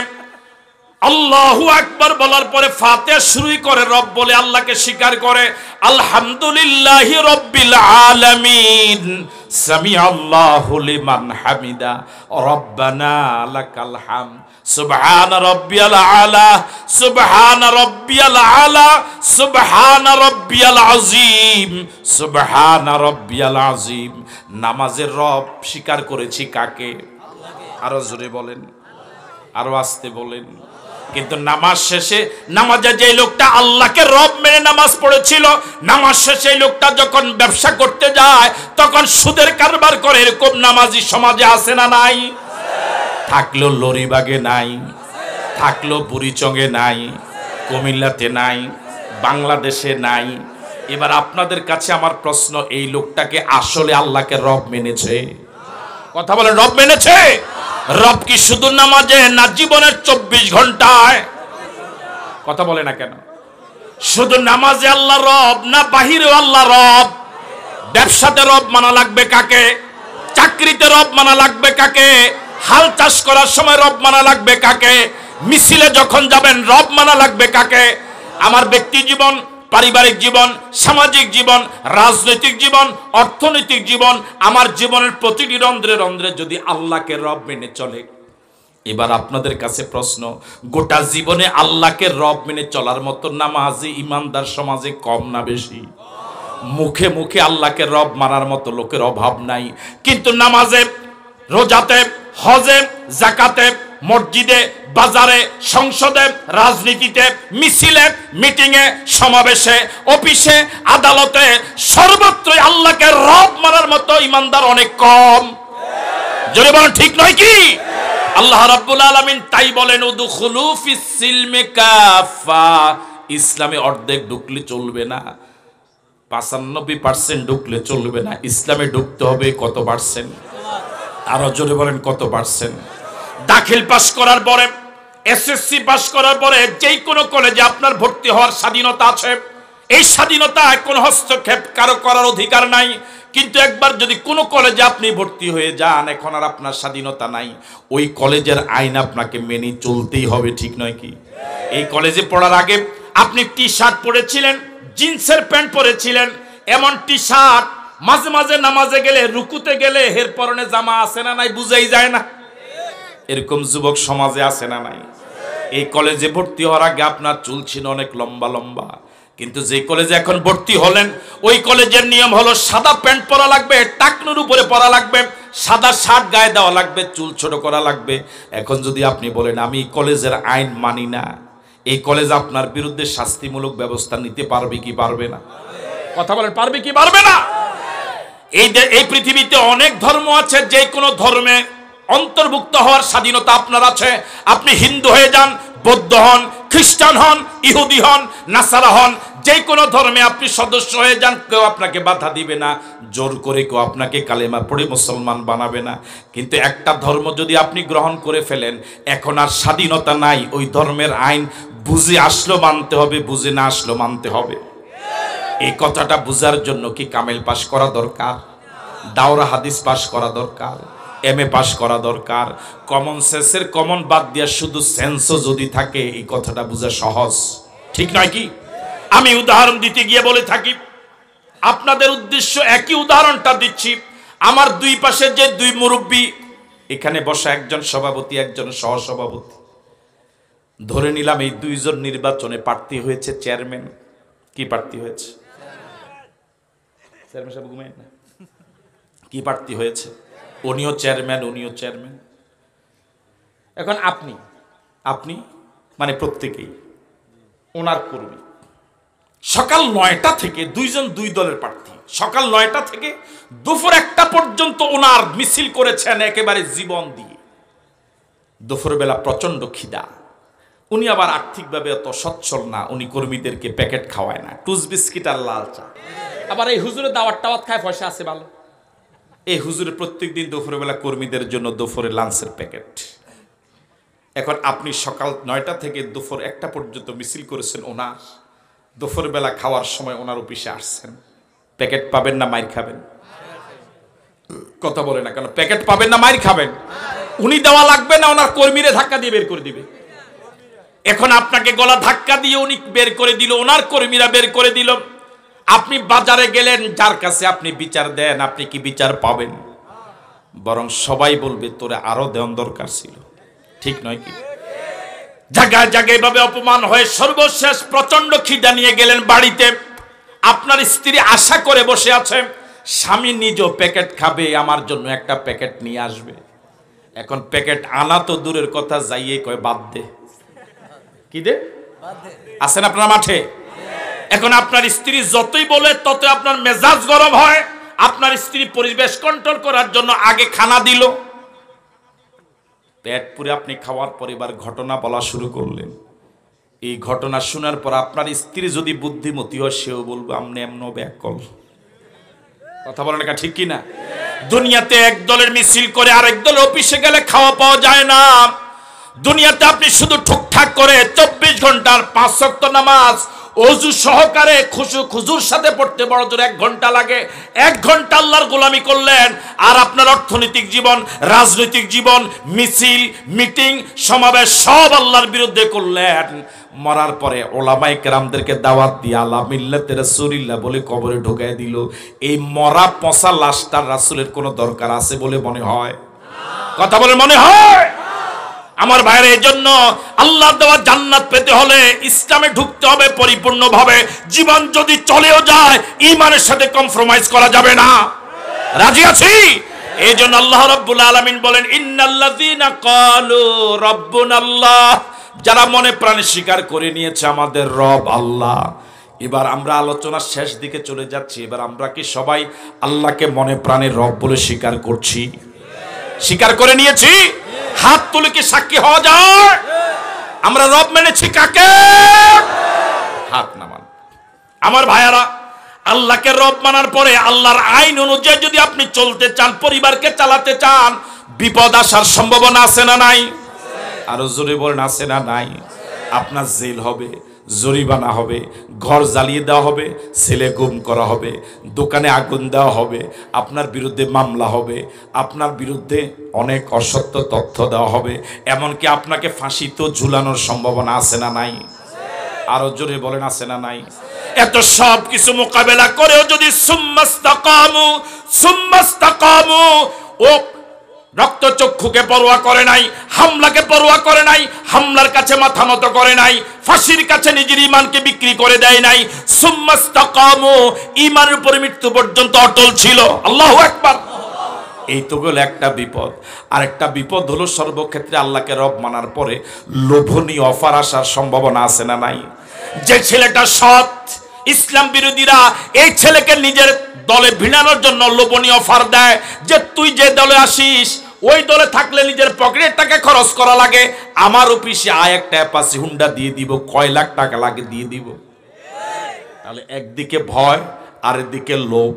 আল্লাহু আকবার বলার পরে ফাতে শুরুই করে রব বলে আল্লাহকে স্বীকার করে আলহামদুলিল্লাহ রব্বিল আলামিন সামি আল্লাহু লিমান হামিদা রব্বানা লাকাল হামদ সুবহান রব্বিয়াল আলা সুবহান রব্বিয়াল আলা সুবহান রব্বিয়াল আজিম সুবহান রব্বিয়াল আজিম নামাজের রব স্বীকার করেছি কাকে আরো জোরে বলেন আরো আস্তে বলেন কিন্তু নামাজ শেষে নামাজে যে লোকটা আল্লাহকে রব মেনে নামাজ পড়েছিল নামাজ শেষে লোকটা যখন ব্যবসা করতে যায় তখন সুদের কারবার করে এরকম নামাজি সমাজে আসে না নাই থাকলো লরিবাগে নাই থাকলো বুড়িচঙ্গে নাই কুমিল্লাতে নাই বাংলাদেশে নাই এবার আপনাদের কাছে আমার প্রশ্ন এই লোকটাকে আসলে আল্লাহকে রব মেনেছে কথা বলে রব মেনেছে রব কি শুধু নামাজে না জীবনের চব্বিশ ঘন্টায় কথা বলে না কেন শুধু নামাজে আল্লাহ রব না বাহিরে আল্লাহ রব ব্যবসাতে রব মানা লাগবে কাকে চাকরিতে রব মানা লাগবে কাকে হাল চাষ করার সময় রব মানা লাগবে কাকে মিছিলে যখন যাবেন রব মানা লাগবে কাকে আমার ব্যক্তি জীবন পারিবারিক জীবন সামাজিক জীবন রাজনৈতিক জীবন অর্থনৈতিক জীবন আমার জীবনের প্রতিটি রন্ধ্রে রন্ধ্রে যদি আল্লাহকে রব মেনে চলে এবার আপনাদের কাছে প্রশ্ন গোটা জীবনে আল্লাহকে রব মেনে চলার মতো নামাজি ইমানদার সমাজে কম না বেশি মুখে মুখে আল্লাহকে রব মারার মতো লোকের অভাব নাই কিন্তু নামাজে রোজাতে হজে জাকাতে মসজিদে বাজারে সংসদে রাজনীতিতে মিছিলে মিটিংয়ে সমাবেশে অফিসে আদালতে সর্বত্রই আল্লাহকে রব মারার মতো ইমানদার অনেক কম জোরে বলেন ঠিক নয় কি আল্লাহ রাব্বুল আলামিন তাই বলেন উদখুলু ফিস সিলমে কাফা ইসলামে অর্ধেক ঢুকলে চলবে না পাঁচানব্বই পার্সেন্ট ঢুকলে চলবে না ইসলামে ঢুকতে হবে কত পার্সেন্ট আরো জোরে বলেন কত পার্সেন্ট দাখিল পাশ করার পরে এসএসসি পাশ করার পরে যেই কোনো কলেজে আপনার ভর্তি হওয়ার স্বাধীনতা আছে এই স্বাধীনতা কোনো হস্তক্ষেপ কারো করার অধিকার নাই কিন্তু একবার যদি কোনো কলেজে আপনি ভর্তি হয়ে যান এখন আর আপনার স্বাধীনতা নাই ওই কলেজের আইন আপনাকে মেনে চলতেই হবে ঠিক নয় কি এই কলেজে পড়ার আগে আপনি টি শার্ট পরেছিলেন জিন্সের প্যান্ট পরেছিলেন এমন টি শার্ট মাঝে মাঝে নামাজে গেলে রুকুতে গেলে হের পরনে জামা আসে না নাই বুঝাই যায় না এরকম যুবক সমাজে আছে না নাই এই কলেজে ভর্তি হওয়ার আগে আপনার চুল ছিল অনেক লম্বা লম্বা কিন্তু যে কলেজে এখন ভর্তি হলেন ওই কলেজের নিয়ম হলো সাদা প্যান্ট পরা লাগবে টাকনুর উপরে পরা লাগবে সাদা শার্ট গায়ে দেওয়া লাগবে চুল ছোট করা লাগবে এখন যদি আপনি বলেন আমি কলেজের আইন মানি না এই কলেজ আপনার বিরুদ্ধে শাস্তিমূলক ব্যবস্থা নিতে পারবে কি পারবে না কথা বলেন পারবে কি পারবে না এই এই পৃথিবীতে অনেক ধর্ম আছে যে কোনো ধর্মে অন্তর্ভুক্ত হওয়ার স্বাধীনতা আপনার আছে আপনি হিন্দু হয়ে যান বৌদ্ধ হন খ্রিস্টান হন ইহুদি হন নাসারা হন যে কোনো ধর্মে আপনি সদস্য হয়ে যান কেউ আপনাকে বাধা দিবে না জোর করে কেউ আপনাকে কালেমা পড়ে মুসলমান বানাবে না কিন্তু একটা ধর্ম যদি আপনি গ্রহণ করে ফেলেন এখন আর স্বাধীনতা নাই ওই ধর্মের আইন বুঝে আসলো মানতে হবে বুঝে না আসলো মানতে হবে এই কথাটা বুঝার জন্য কি কামেল পাশ করা দরকার দাওরা হাদিস পাশ করা দরকার এম এ পাস করা দরকার কমন সেন্সের কমন বাদ দিয়া শুধু সেন্সও যদি থাকে এই কথাটা বোঝা সহজ ঠিক নয় কি আমি উদাহরণ দিতে গিয়ে বলে থাকি আপনাদের উদ্দেশ্য একই উদাহরণটা দিচ্ছি আমার দুই পাশে যে দুই মুরব্বী এখানে বসা একজন সভাপতি একজন সহসভাপতি ধরে নিলাম এই দুইজন নির্বাচনে প্রার্থী হয়েছে চেয়ারম্যান কি প্রার্থী হয়েছে চেয়ারম্যান কি প্রার্থী হয়েছে উনিও চেয়ারম্যান উনিও চেয়ারম্যান এখন আপনি আপনি মানে প্রত্যেকেই ওনার কর্মী সকাল নয়টা থেকে দুইজন দুই দলের প্রার্থী সকাল নয়টা থেকে দুপুর একটা পর্যন্ত ওনার মিছিল করেছেন একেবারে জীবন দিয়ে দুপুরবেলা প্রচণ্ড খিদা উনি আবার আর্থিকভাবে অত সচ্ছল না উনি কর্মীদেরকে প্যাকেট খাওয়ায় না টুস বিস্কিট আর লাল চা আবার এই হুজুরের দাওয়ার টাওয়াত খায় পয়সা আছে ভালো এই হুজুরে প্রত্যেক দিন দুপুরবেলা কর্মীদের জন্য দুপুরে লাঞ্চের প্যাকেট এখন আপনি সকাল নয়টা থেকে দুপুর একটা পর্যন্ত মিছিল করেছেন ওনার দুপুরবেলা খাওয়ার সময় ওনার অফিসে আসছেন প্যাকেট পাবেন না মাইর খাবেন কথা বলে না কেন প্যাকেট পাবেন না মাইর খাবেন উনি দেওয়া লাগবে না ওনার কর্মীরে ধাক্কা দিয়ে বের করে দিবে এখন আপনাকে গলা ধাক্কা দিয়ে উনি বের করে দিল ওনার কর্মীরা বের করে দিল আপনি বাজারে গেলেন যার কাছে আপনি বিচার দেন আপনি কি বিচার পাবেন বরং সবাই বলবে তোরে আরো দেন দরকার ছিল ঠিক নয় কি জায়গায় জায়গায় এভাবে অপমান হয়ে সর্বশেষ প্রচন্ড খিদা নিয়ে গেলেন বাড়িতে আপনার স্ত্রী আশা করে বসে আছে স্বামী নিজেও প্যাকেট খাবে আমার জন্য একটা প্যাকেট নিয়ে আসবে এখন প্যাকেট আনা তো দূরের কথা যাইয়ে কয় বাদ দে কি দে আছেন আপনার মাঠে এখন আপনার স্ত্রী যতই বলে তত আপনার মেজাজ গরম হয় আপনার স্ত্রী পরিবেশ কন্ট্রোল করার জন্য আগে খানা দিল পেট পুরে আপনি খাওয়ার পরিবার ঘটনা বলা শুরু করলেন এই ঘটনা শোনার পর আপনার স্ত্রী যদি বুদ্ধিমতী হয় সেও বলবো আমনে এমন ব্যাকল কথা বলেন এটা ঠিক কিনা দুনিয়াতে এক দলের মিছিল করে আরেক দল অফিসে গেলে খাওয়া পাওয়া যায় না দুনিয়াতে আপনি শুধু ঠুকঠাক করে চব্বিশ ঘন্টার পাঁচ শক্ত নামাজ অজু সহকারে খুশু খুজুর সাথে পড়তে বড় জোর এক ঘন্টা লাগে এক ঘন্টা আল্লাহর গোলামি করলেন আর আপনার অর্থনৈতিক জীবন রাজনৈতিক জীবন মিছিল মিটিং সমাবেশ সব আল্লাহর বিরুদ্ধে করলেন মরার পরে ওলামাই কেরামদেরকে দাওয়াত দিয়ে আল্লাহ মিল্লাতের সুরিল্লা বলে কবরে ঢুকাই দিল এই মরা পচা লাশটার রাসুলের কোনো দরকার আছে বলে মনে হয় কথা বলে মনে হয় আমার ভাইয়ের এই জন্য আল্লাহ দেওয়া জান্নাত পেতে হলে ইসলামে ঢুকতে হবে পরিপূর্ণভাবে জীবন যদি চলেও যায় ইমানের সাথে কম্প্রোমাইজ করা যাবে না রাজি আছি এই জন্য আল্লাহ রব্বুল আলমিন বলেন ইন্নাল্লাহ যারা মনে প্রাণে স্বীকার করে নিয়েছে আমাদের রব আল্লাহ এবার আমরা আলোচনার শেষ দিকে চলে যাচ্ছি এবার আমরা কি সবাই আল্লাহকে মনে প্রাণে রব বলে স্বীকার করছি স্বীকার করে নিয়েছি হাত তুলে কি সাক্ষী হওয়া যায় আমরা রব মেনেছি কাকে হাত নামান আমার ভাইয়ারা আল্লাহকে রব মানার পরে আল্লাহর আইন অনুযায়ী যদি আপনি চলতে চান পরিবারকে চালাতে চান বিপদ আসার সম্ভাবনা আছে না নাই আরো জোরে বলেন আছে না নাই আপনার জেল হবে জরিমানা হবে ঘর জ্বালিয়ে দেওয়া হবে ছেলে গুম করা হবে দোকানে আগুন দেওয়া হবে আপনার বিরুদ্ধে মামলা হবে আপনার বিরুদ্ধে অনেক অসত্য তথ্য দেওয়া হবে এমনকি আপনাকে ফাঁসিতেও ঝুলানোর সম্ভাবনা আছে না নাই আরো জোরে বলেন আছে না নাই এত সব কিছু মোকাবেলা করেও যদি সুম্মাস্তাকামু সুম্মাস্তাকামু ও রক্তচক্ষুকে পরোয়া করে নাই হামলাকে পরোয়া করে নাই হামলার কাছে মাথা নত করে নাই ফাঁসির কাছে নিজের ইমানকে বিক্রি করে দেয় নাই সুম্মাস্তাকামু ইমানের উপর মৃত্যু পর্যন্ত অটল ছিল আল্লাহু আকবার এই তো গেল একটা বিপদ আর একটা বিপদ হলো সর্বক্ষেত্রে আল্লাহকে রব মানার পরে লোভনীয় অফার আসার সম্ভাবনা আছে না নাই যে ছেলেটা সৎ ইসলাম বিরোধীরা এই ছেলেকে নিজের দলে ভিড়ানোর জন্য লোভনীয় অফার দেয় যে তুই যে দলে আসিস ওই দলে থাকলে নিজের পকেটের টাকা খরচ করা লাগে আমার অফিসে আয় একটা অ্যাপাসি হুন্ডা দিয়ে দিব কয় লাখ টাকা লাগে দিয়ে দিব তাহলে একদিকে ভয় আর এদিকে লোভ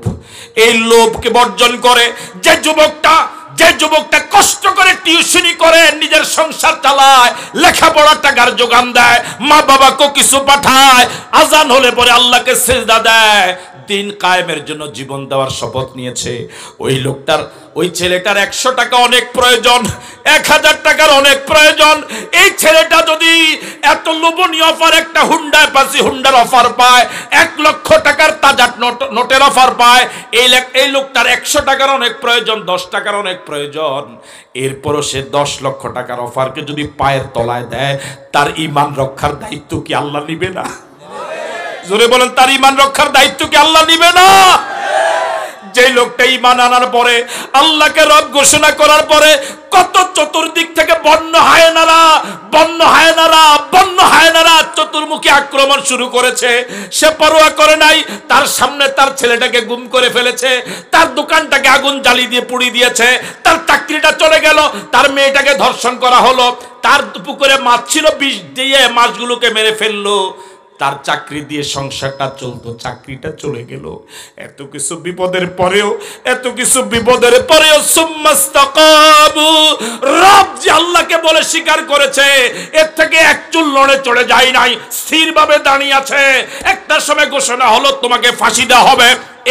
এই লোভকে বর্জন করে যে যুবকটা যে যুবকটা কষ্ট করে টিউশনি করে নিজের সংসার চালায় লেখাপড়ার টাকার যোগান দেয় মা বাবাকে কিছু পাঠায় আজান হলে পরে আল্লাহকে সেজদা দেয় দিন কায়েমের জন্য জীবন দেওয়ার শপথ নিয়েছে ওই লোকটার ওই ছেলেটার একশো টাকা অনেক প্রয়োজন এক হাজার টাকার অনেক প্রয়োজন এই ছেলেটা যদি এত লোভনীয় অফার একটা হুন্ডায় পাশে হুন্ডার অফার পায় এক লক্ষ টাকার তাজা নোটের অফার পায় এই এই লোকটার একশো টাকার অনেক প্রয়োজন দশ টাকার অনেক প্রয়োজন এরপরও সে দশ লক্ষ টাকার অফারকে যদি পায়ের তলায় দেয় তার ইমান রক্ষার দায়িত্ব কি আল্লাহ নিবে না জোরে বলেন তার ইমান রক্ষার দায়িত্ব কি আল্লাহ নিবে না যে লোকটা ইমান আনার পরে আল্লাহকে রব ঘোষণা করার পরে কত চতুর্দিক থেকে বন্য হায় নারা বন্য হায় নারা বন্য হায় নারা চতুর্মুখী আক্রমণ শুরু করেছে সে পরোয়া করে নাই তার সামনে তার ছেলেটাকে গুম করে ফেলেছে তার দোকানটাকে আগুন জ্বালি দিয়ে পুড়ি দিয়েছে তার চাকরিটা চলে গেল তার মেয়েটাকে ধর্ষণ করা হলো তার পুকুরে মাছ ছিল বিষ দিয়ে মাছগুলোকে মেরে ফেললো তার চাকরি দিয়ে সংসারটা চলতো চাকরিটা চলে গেল এত কিছু বিপদের পরেও এত কিছু বিপদের পরেও রব যে আল্লাহকে বলে স্বীকার করেছে এর থেকে একচুল লড়ে চলে যায় নাই স্থিরভাবে দাঁড়িয়ে আছে একটা সময় ঘোষণা হলো তোমাকে ফাঁসি দেওয়া হবে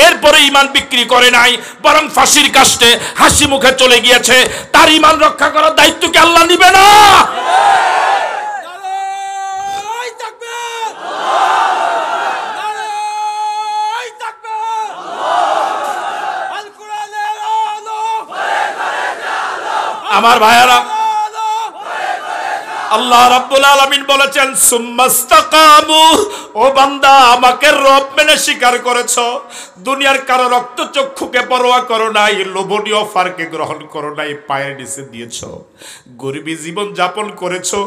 এরপরে ইমান বিক্রি করে নাই বরং ফাঁসির কাস্টে হাসি মুখে চলে গিয়েছে তার ইমান রক্ষা করার দায়িত্ব কি আল্লাহ নিবে না আমার ভাইয়ারা আল্লাহ রাব্বুল আলামিন বলেছেন সুম্মাস্তাকামু ও বান্দা আমাকে রব মেনে স্বীকার করেছো দুনিয়ার কারো রক্ত চক্ষুকে পরোয়া করো নাই লোভনীয় ফারকে গ্রহণ করো নাই পায়ের নিচে দিয়েছো গরিবী জীবন যাপন করেছো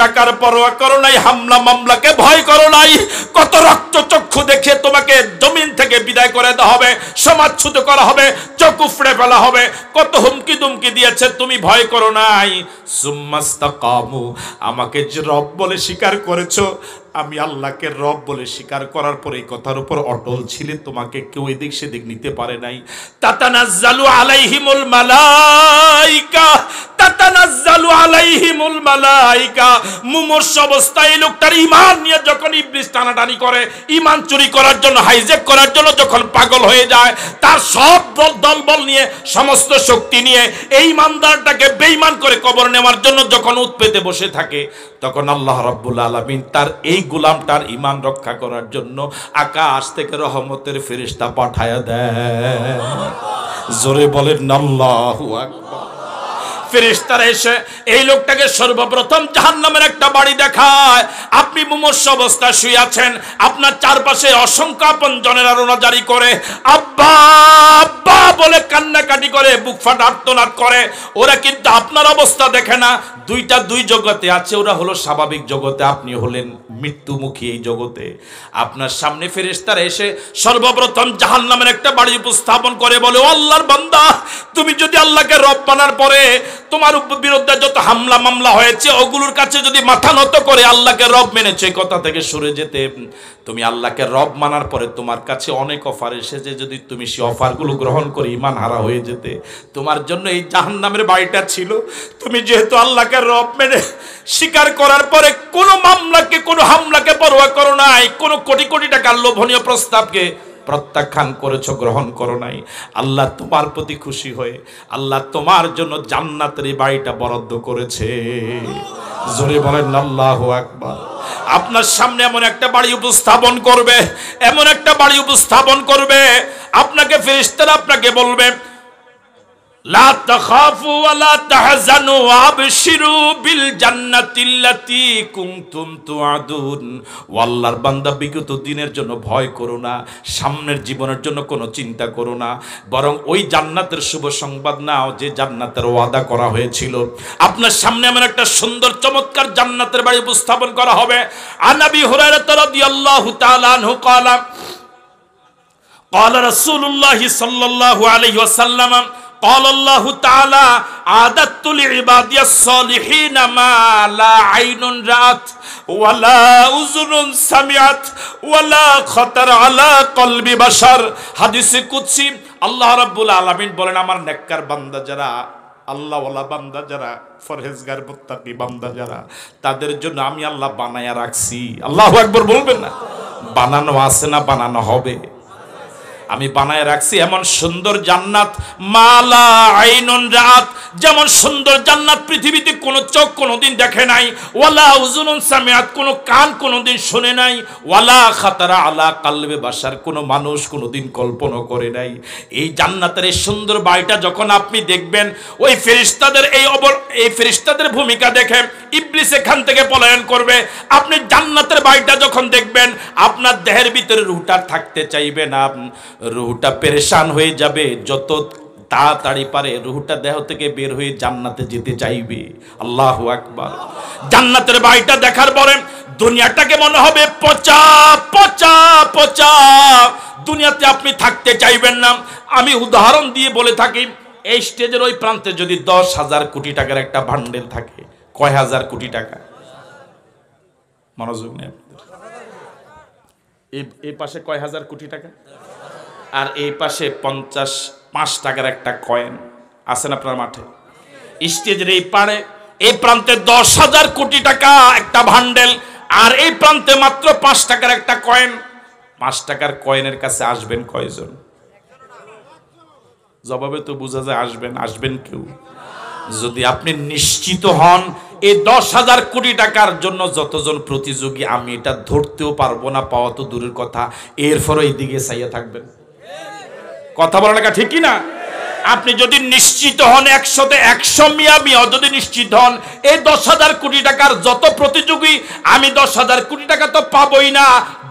টাকার পরোয়া করো নাই হামলা মামলাকে ভয় করো নাই কত রক্ত চক্ষু দেখে তোমাকে জমিন থেকে বিদায় করে দেওয়া হবে সমাজছুত করা হবে চোখ উফড়ে ফেলা হবে কত হুমকি দুমকি দিয়েছে তুমি ভয় করো নাই সুম্মাস্তাকামু আমাকে যে রব বলে স্বীকার করেছো আমি আল্লাহকে রব বলে স্বীকার করার পর এই কথার উপর অটল ছিলেন তোমাকে কেউ এদিক সেদিক নিতে পারে নাই তাতানাজ্জালু আলাইহিমুল মালাইকা তাতানাজ্জালু আলাইহিমুল মালাইকা মুমর্ষ অবস্থায় লোকটার ঈমান নিয়ে যখন ইবলিস টানাটানি করে ঈমান চুরি করার জন্য হাইজ্যাক করার জন্য যখন পাগল হয়ে যায় তার সব দম্বল নিয়ে সমস্ত শক্তি নিয়ে এই ইমানদারটাকে বেঈমান করে কবর নেওয়ার জন্য যখন উৎপেতে বসে থাকে তখন আল্লাহ রাব্বুল আলামিন তার এই গোলামটার ইমান রক্ষা করার জন্য আকাশ থেকে রহমতের ফেরিস্তা পাঠায় দেয় জোরে বলেন আল্লাহু আকবার ফেরিস্তারা এসে এই লোকটাকে সর্বপ্রথম জাহান নামের একটা বাড়ি দেখায় আপনি মুমর্ষ অবস্থায় শুয়ে আছেন আপনার চারপাশে অসংখ্য আপন জনেরা জারি করে আব্বা আব্বা বলে কান্নাকাটি করে বুক ফাট আর্তনাদ করে ওরা কিন্তু আপনার অবস্থা দেখে না দুইটা দুই জগতে আছে ওরা হলো স্বাভাবিক জগতে আপনি হলেন মৃত্যুমুখী এই জগতে আপনার সামনে ফেরিস্তারা এসে সর্বপ্রথম জাহান নামের একটা বাড়ি উপস্থাপন করে বলে আল্লাহর বান্দা তুমি যদি আল্লাহকে রব বানার পরে তোমার বিরুদ্ধে যত হামলা মামলা হয়েছে ওগুলোর কাছে যদি মাথা নত করে আল্লাহকে রব মেনেছে কথা থেকে সরে যেতে তুমি আল্লাহকে রব মানার পরে তোমার কাছে অনেক অফার এসেছে যদি তুমি সে অফারগুলো গ্রহণ করে ইমান হারা হয়ে যেতে তোমার জন্য এই জাহান নামের বাড়িটা ছিল তুমি যেহেতু আল্লাহকে রব মেনে স্বীকার করার পরে কোনো মামলাকে কোনো হামলাকে পরোয়া করো নাই কোনো কোটি কোটি টাকার লোভনীয় প্রস্তাবকে প্রত্যাখ্যান করেছ গ্রহণ করো নাই আল্লাহ তোমার প্রতি খুশি হয়ে আল্লাহ তোমার জন্য জান্নাতের এই বাড়িটা বরাদ্দ করেছে জোরে বলেন আল্লাহ আকবার আপনার সামনে এমন একটা বাড়ি উপস্থাপন করবে এমন একটা বাড়ি উপস্থাপন করবে আপনাকে ফেরিস্তারা আপনাকে বলবে বিগত দিনের জন্য ভয় করো না সামনের জীবনের জন্য কোনো চিন্তা করো না বরং ওই জান্নাতের শুভ সংবাদ নাও যে জান্নাতের ওয়াদা করা হয়েছিল আপনার সামনে আমার একটা সুন্দর চমৎকার জান্নাতের বাড়ি উপস্থাপন করা হবে আনাবি হুরায়রাহ রাদিয়াল্লাহু তাআলা আনহু قال الله تعالى عادت لعبادي الصالحين ما لا عين رأت ولا أذن سمعت ولا خطر على قلب بشر حديث قدسي আল্লাহ রাব্বুল আলামিন বলেন আমার নেককার বান্দা যারা আল্লাহওয়ালা বান্দা যারা ফরহেজগার মুত্তাকি বান্দা যারা তাদের জন্য আমি আল্লাহ বানায়া রাখছি আল্লাহু আকবার বলবেন না বানানো আছে না বানানো হবে আমি বানায় রাখছি এমন সুন্দর জান্নাত মালা আইনুন রাত যেমন সুন্দর জান্নাত পৃথিবীতে কোনো চোখ কোনোদিন দেখে নাই ওয়ালা উজুনুন সামিয়াত কোনো কান কোনোদিন শুনে নাই ওয়ালা খাতারা আলা কালবে বাসার কোনো মানুষ কোনোদিন কল্পনা করে নাই এই জান্নাতের এই সুন্দর বাড়িটা যখন আপনি দেখবেন ওই ফেরিস্তাদের এই অবর এই ফেরিস্তাদের ভূমিকা দেখে ইবলিস এখান থেকে পলায়ন করবে আপনি জান্নাতের বাড়িটা যখন দেখবেন আপনার দেহের ভিতরে রুটার থাকতে চাইবে না রুহুটা পেরেশান হয়ে যাবে যত তাড়াতাড়ি পারে রুহুটা দেহ থেকে বের হয়ে জান্নাতে যেতে চাইবে আল্লাহ আকবার জান্নাতের বাড়িটা দেখার পরে দুনিয়াটাকে মনে হবে পচা পচা পচা দুনিয়াতে আপনি থাকতে চাইবেন না আমি উদাহরণ দিয়ে বলে থাকি এই স্টেজের ওই প্রান্তে যদি দশ হাজার কোটি টাকার একটা ভান্ডেল থাকে কয় হাজার কোটি টাকা মনোযোগ নেই এই পাশে কয় হাজার কোটি টাকা আর এই পাশে পঞ্চাশ পাঁচ টাকার একটা কয়েন আছেন আপনার মাঠে স্টেজের এই পাড়ে এই প্রান্তে দশ হাজার কোটি টাকা একটা ভান্ডেল আর এই প্রান্তে মাত্র পাঁচ টাকার একটা কয়েন পাঁচ টাকার কয়েনের কাছে আসবেন কয়জন জবাবে তো বোঝা যায় আসবেন আসবেন কেউ যদি আপনি নিশ্চিত হন এই দশ হাজার কোটি টাকার জন্য যতজন প্রতিযোগী আমি এটা ধরতেও পারবো না পাওয়া তো দূরের কথা এরপরও এইদিকে চাইয়া থাকবেন কথা বলা লেখা ঠিক না আপনি যদি নিশ্চিত হন একশোতে একশো মিয়া যদি নিশ্চিত হন এই দশ হাজার কোটি টাকার যত প্রতিযোগী আমি দশ হাজার কোটি টাকা তো পাবই না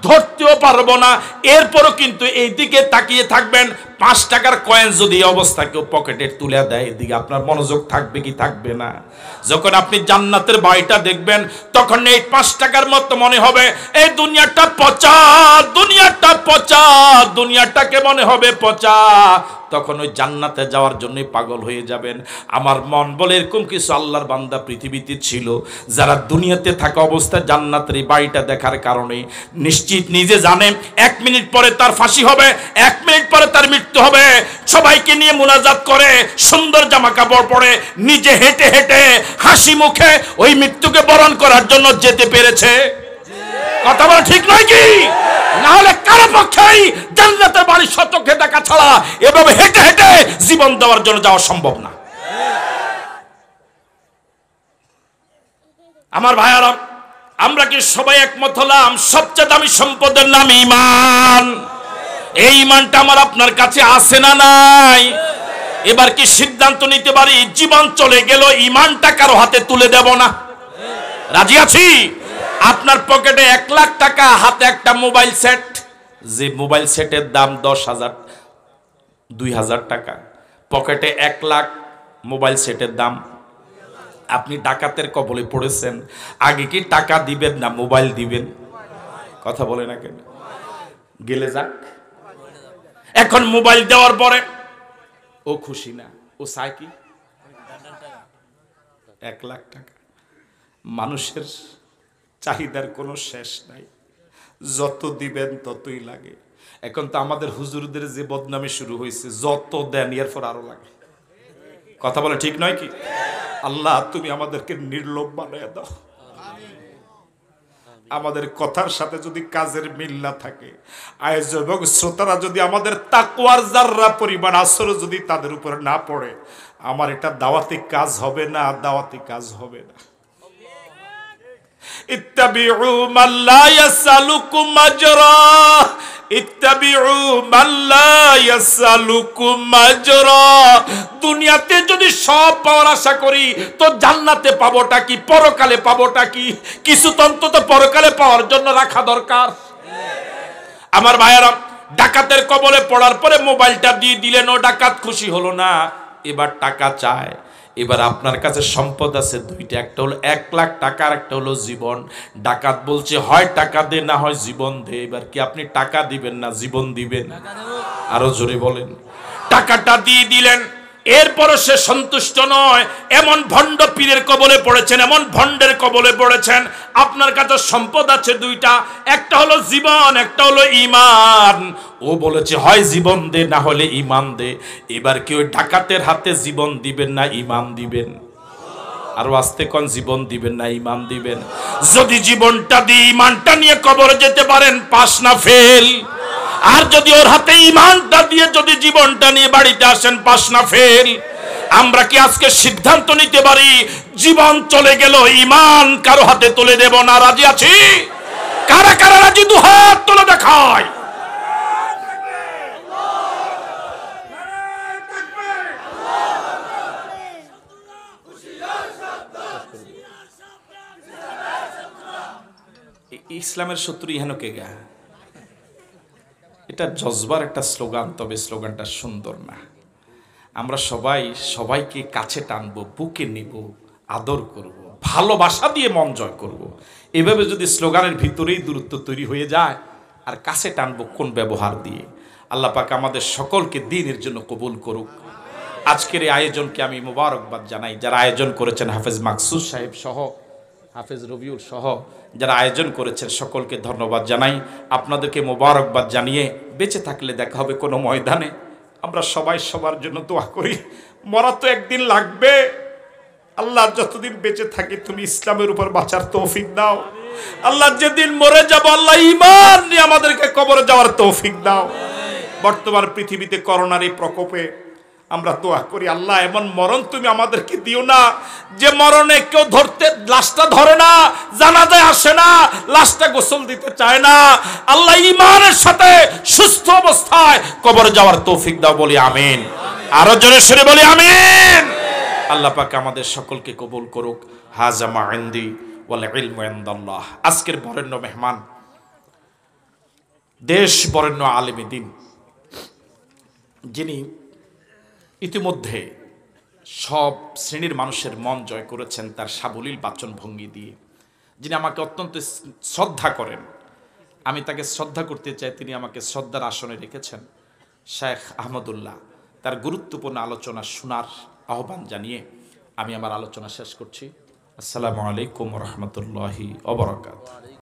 ধরতেও পারবো না এরপরও কিন্তু এই দিকে তাকিয়ে থাকবেন পাঁচ টাকার কয়েন যদি অবস্থা কেউ পকেটে তুলে দেয় এদিকে আপনার মনোযোগ থাকবে কি থাকবে না যখন আপনি জান্নাতের বাড়িটা দেখবেন তখন এই পাঁচ টাকার মতো মনে হবে এই দুনিয়াটা পচা দুনিয়াটা পচা দুনিয়াটাকে মনে হবে পচা তখন ওই জান্নাতে যাওয়ার জন্যই পাগল হয়ে যাবেন আমার মন বলে এরকম কিছু আল্লাহর বান্দা পৃথিবীতে ছিল যারা দুনিয়াতে থাকা অবস্থায় জান্নাতের এই বাড়িটা দেখার কারণে নিশ্চিত নিজে জানে এক মিনিট পরে তার ফাঁসি হবে এক মিনিট পরে তার মৃত্যু করতে হবে সবাইকে নিয়ে মোনাজাত করে সুন্দর জামা কাপড় পরে নিজে হেঁটে হেঁটে হাসি মুখে ওই মৃত্যুকে বরণ করার জন্য যেতে পেরেছে কথা বলা ঠিক নয় কি নাহলে কারো পক্ষেই জান্নাতের বাড়ি শতকে দেখা ছাড়া এভাবে হেঁটে হেঁটে জীবন দেওয়ার জন্য যাওয়া সম্ভব না আমার ভাইয়ারা আমরা কি সবাই একমত হলাম সবচেয়ে দামি সম্পদের নাম ইমান এই ইমানটা আমার আপনার কাছে আছে না নাই এবার কি সিদ্ধান্ত নিতে পারি জীবন চলে গেল ইমানটা কারো হাতে তুলে দেব না রাজি আছি আপনার পকেটে এক লাখ টাকা হাতে একটা মোবাইল সেট যে মোবাইল সেটের দাম দশ হাজার দুই হাজার টাকা পকেটে এক লাখ মোবাইল সেটের দাম আপনি ডাকাতের কবলে পড়েছেন আগে কি টাকা দিবেন না মোবাইল দিবেন কথা বলে না কেন গেলে যাক এখন মোবাইল দেওয়ার পরে ও খুশি না ও চায় কি এক লাখ টাকা মানুষের চাহিদার কোনো শেষ নাই যত দিবেন ততই লাগে এখন তো আমাদের হুজুরদের যে বদনামে শুরু হয়েছে যত দেন এরপর আরো লাগে কথা বলে ঠিক নয় কি আল্লাহ তুমি আমাদেরকে নির্লোভ বানিয়ে দাও আমাদের কথার সাথে যদি কাজের মিল না থাকে আয়োজক শ্রোতারা যদি আমাদের তাকুয়ার যাররা পরিমাণ আসর যদি তাদের উপরে না পড়ে আমার এটা দাওয়াতি কাজ হবে না দাওয়াতি কাজ হবে না ইত্তাবিউ মাল্লা মাজরা ইত্তাবিউ মাল্লা মাজরা দুনিয়াতে যদি সব পাওয়ার আশা করি তো জান্নাতে পাবোটা কি পরকালে পাবোটা কি কিছু তন্ত্র তো পরকালে পাওয়ার জন্য রাখা দরকার আমার ভাইয়ারা ডাকাতের কবলে পড়ার পরে মোবাইলটা দিয়ে দিলেন ও ডাকাত খুশি হলো না এবার টাকা চায় এবার আপনার কাছে সম্পদ আছে দুইটা একটা হলো এক লাখ টাকা আর একটা হলো জীবন ডাকাত বলছে হয় টাকা দে না হয় জীবন দে এবার কি আপনি টাকা দিবেন না জীবন দিবেন আরো জোরে বলেন টাকাটা দিয়ে দিলেন এরপরও সে সন্তুষ্ট নয় এমন ভণ্ড পীরের কবলে পড়েছেন এমন ভণ্ডের কবলে পড়েছেন আপনার কাছে সম্পদ আছে দুইটা একটা হলো জীবন একটা হলো ইমান ও বলেছে হয় জীবন দে না হলে ইমান দে এবার কেউ ডাকাতের হাতে জীবন দিবেন না ইমান দিবেন আর আস্তে কোন জীবন দিবেন না ইমান দিবেন যদি জীবনটা দিই ইমানটা নিয়ে কবর যেতে পারেন পাস না ফেল আর যদি ওর হাতে ইমানটা দিয়ে যদি জীবনটা নিয়ে বাড়িতে আসেন পাস না ফেল আমরা কি আজকে সিদ্ধান্ত নিতে পারি জীবন চলে গেল ইমান কারো হাতে তুলে দেব না রাজি আছি কারা কারা রাজি দু হাত তুলে দেখায় ইসলামের শত্রু ইহানো কে গা এটা জজবার একটা স্লোগান তবে স্লোগানটা সুন্দর না আমরা সবাই সবাইকে কাছে টানবো বুকে নিব আদর করব। ভালোবাসা দিয়ে মন জয় করব। এভাবে যদি স্লোগানের ভিতরেই দূরত্ব তৈরি হয়ে যায় আর কাছে টানবো কোন ব্যবহার দিয়ে আল্লাহ পাক আমাদের সকলকে দিনের জন্য কবুল করুক আজকের এই আয়োজনকে আমি মোবারকবাদ জানাই যারা আয়োজন করেছেন হাফেজ মাকসুদ সাহেব সহ হাফেজ রবিউল সহ যারা আয়োজন করেছেন সকলকে ধন্যবাদ জানাই আপনাদেরকে মোবারকবাদ জানিয়ে বেঁচে থাকলে দেখা হবে কোনো ময়দানে আমরা সবাই সবার জন্য দোয়া করি মরা তো একদিন লাগবে আল্লাহ যতদিন বেঁচে থাকি তুমি ইসলামের উপর বাঁচার তৌফিক দাও আল্লাহ যেদিন মরে যাবো আল্লাহ ইমান নিয়ে আমাদেরকে কবরে যাওয়ার তৌফিক দাও বর্তমান পৃথিবীতে করোনার এই প্রকোপে আমরা দোয়া করি আল্লাহ এমন মরণ তুমি আমাদেরকে দিও না যে মরণে কেউ ধরতে লাশটা ধরে না জানাজায় আসে না লাশটা গোসল দিতে চায় না আল্লাহ ইমানের সাথে সুস্থ অবস্থায় কবরে যাওয়ার তৌফিক দাও বলি আমিন আরো জোরে শুনে বলি আমিন আল্লাহ পাক আমাদের সকলকে কবুল করুক হাজামা আইন্দি ওয়াল ইলমু ইনদাল্লাহ আজকের বরেণ্য মেহমান দেশ বরেণ্য আলেমী দিন যিনি ইতিমধ্যে সব শ্রেণীর মানুষের মন জয় করেছেন তার সাবলীল বাচন ভঙ্গি দিয়ে যিনি আমাকে অত্যন্ত শ্রদ্ধা করেন আমি তাকে শ্রদ্ধা করতে চাই তিনি আমাকে শ্রদ্ধার আসনে রেখেছেন শেখ আহমদুল্লাহ তার গুরুত্বপূর্ণ আলোচনা শোনার আহ্বান জানিয়ে আমি আমার আলোচনা শেষ করছি আসসালামু আলাইকুম রহমতুল্লাহি অবরাকাত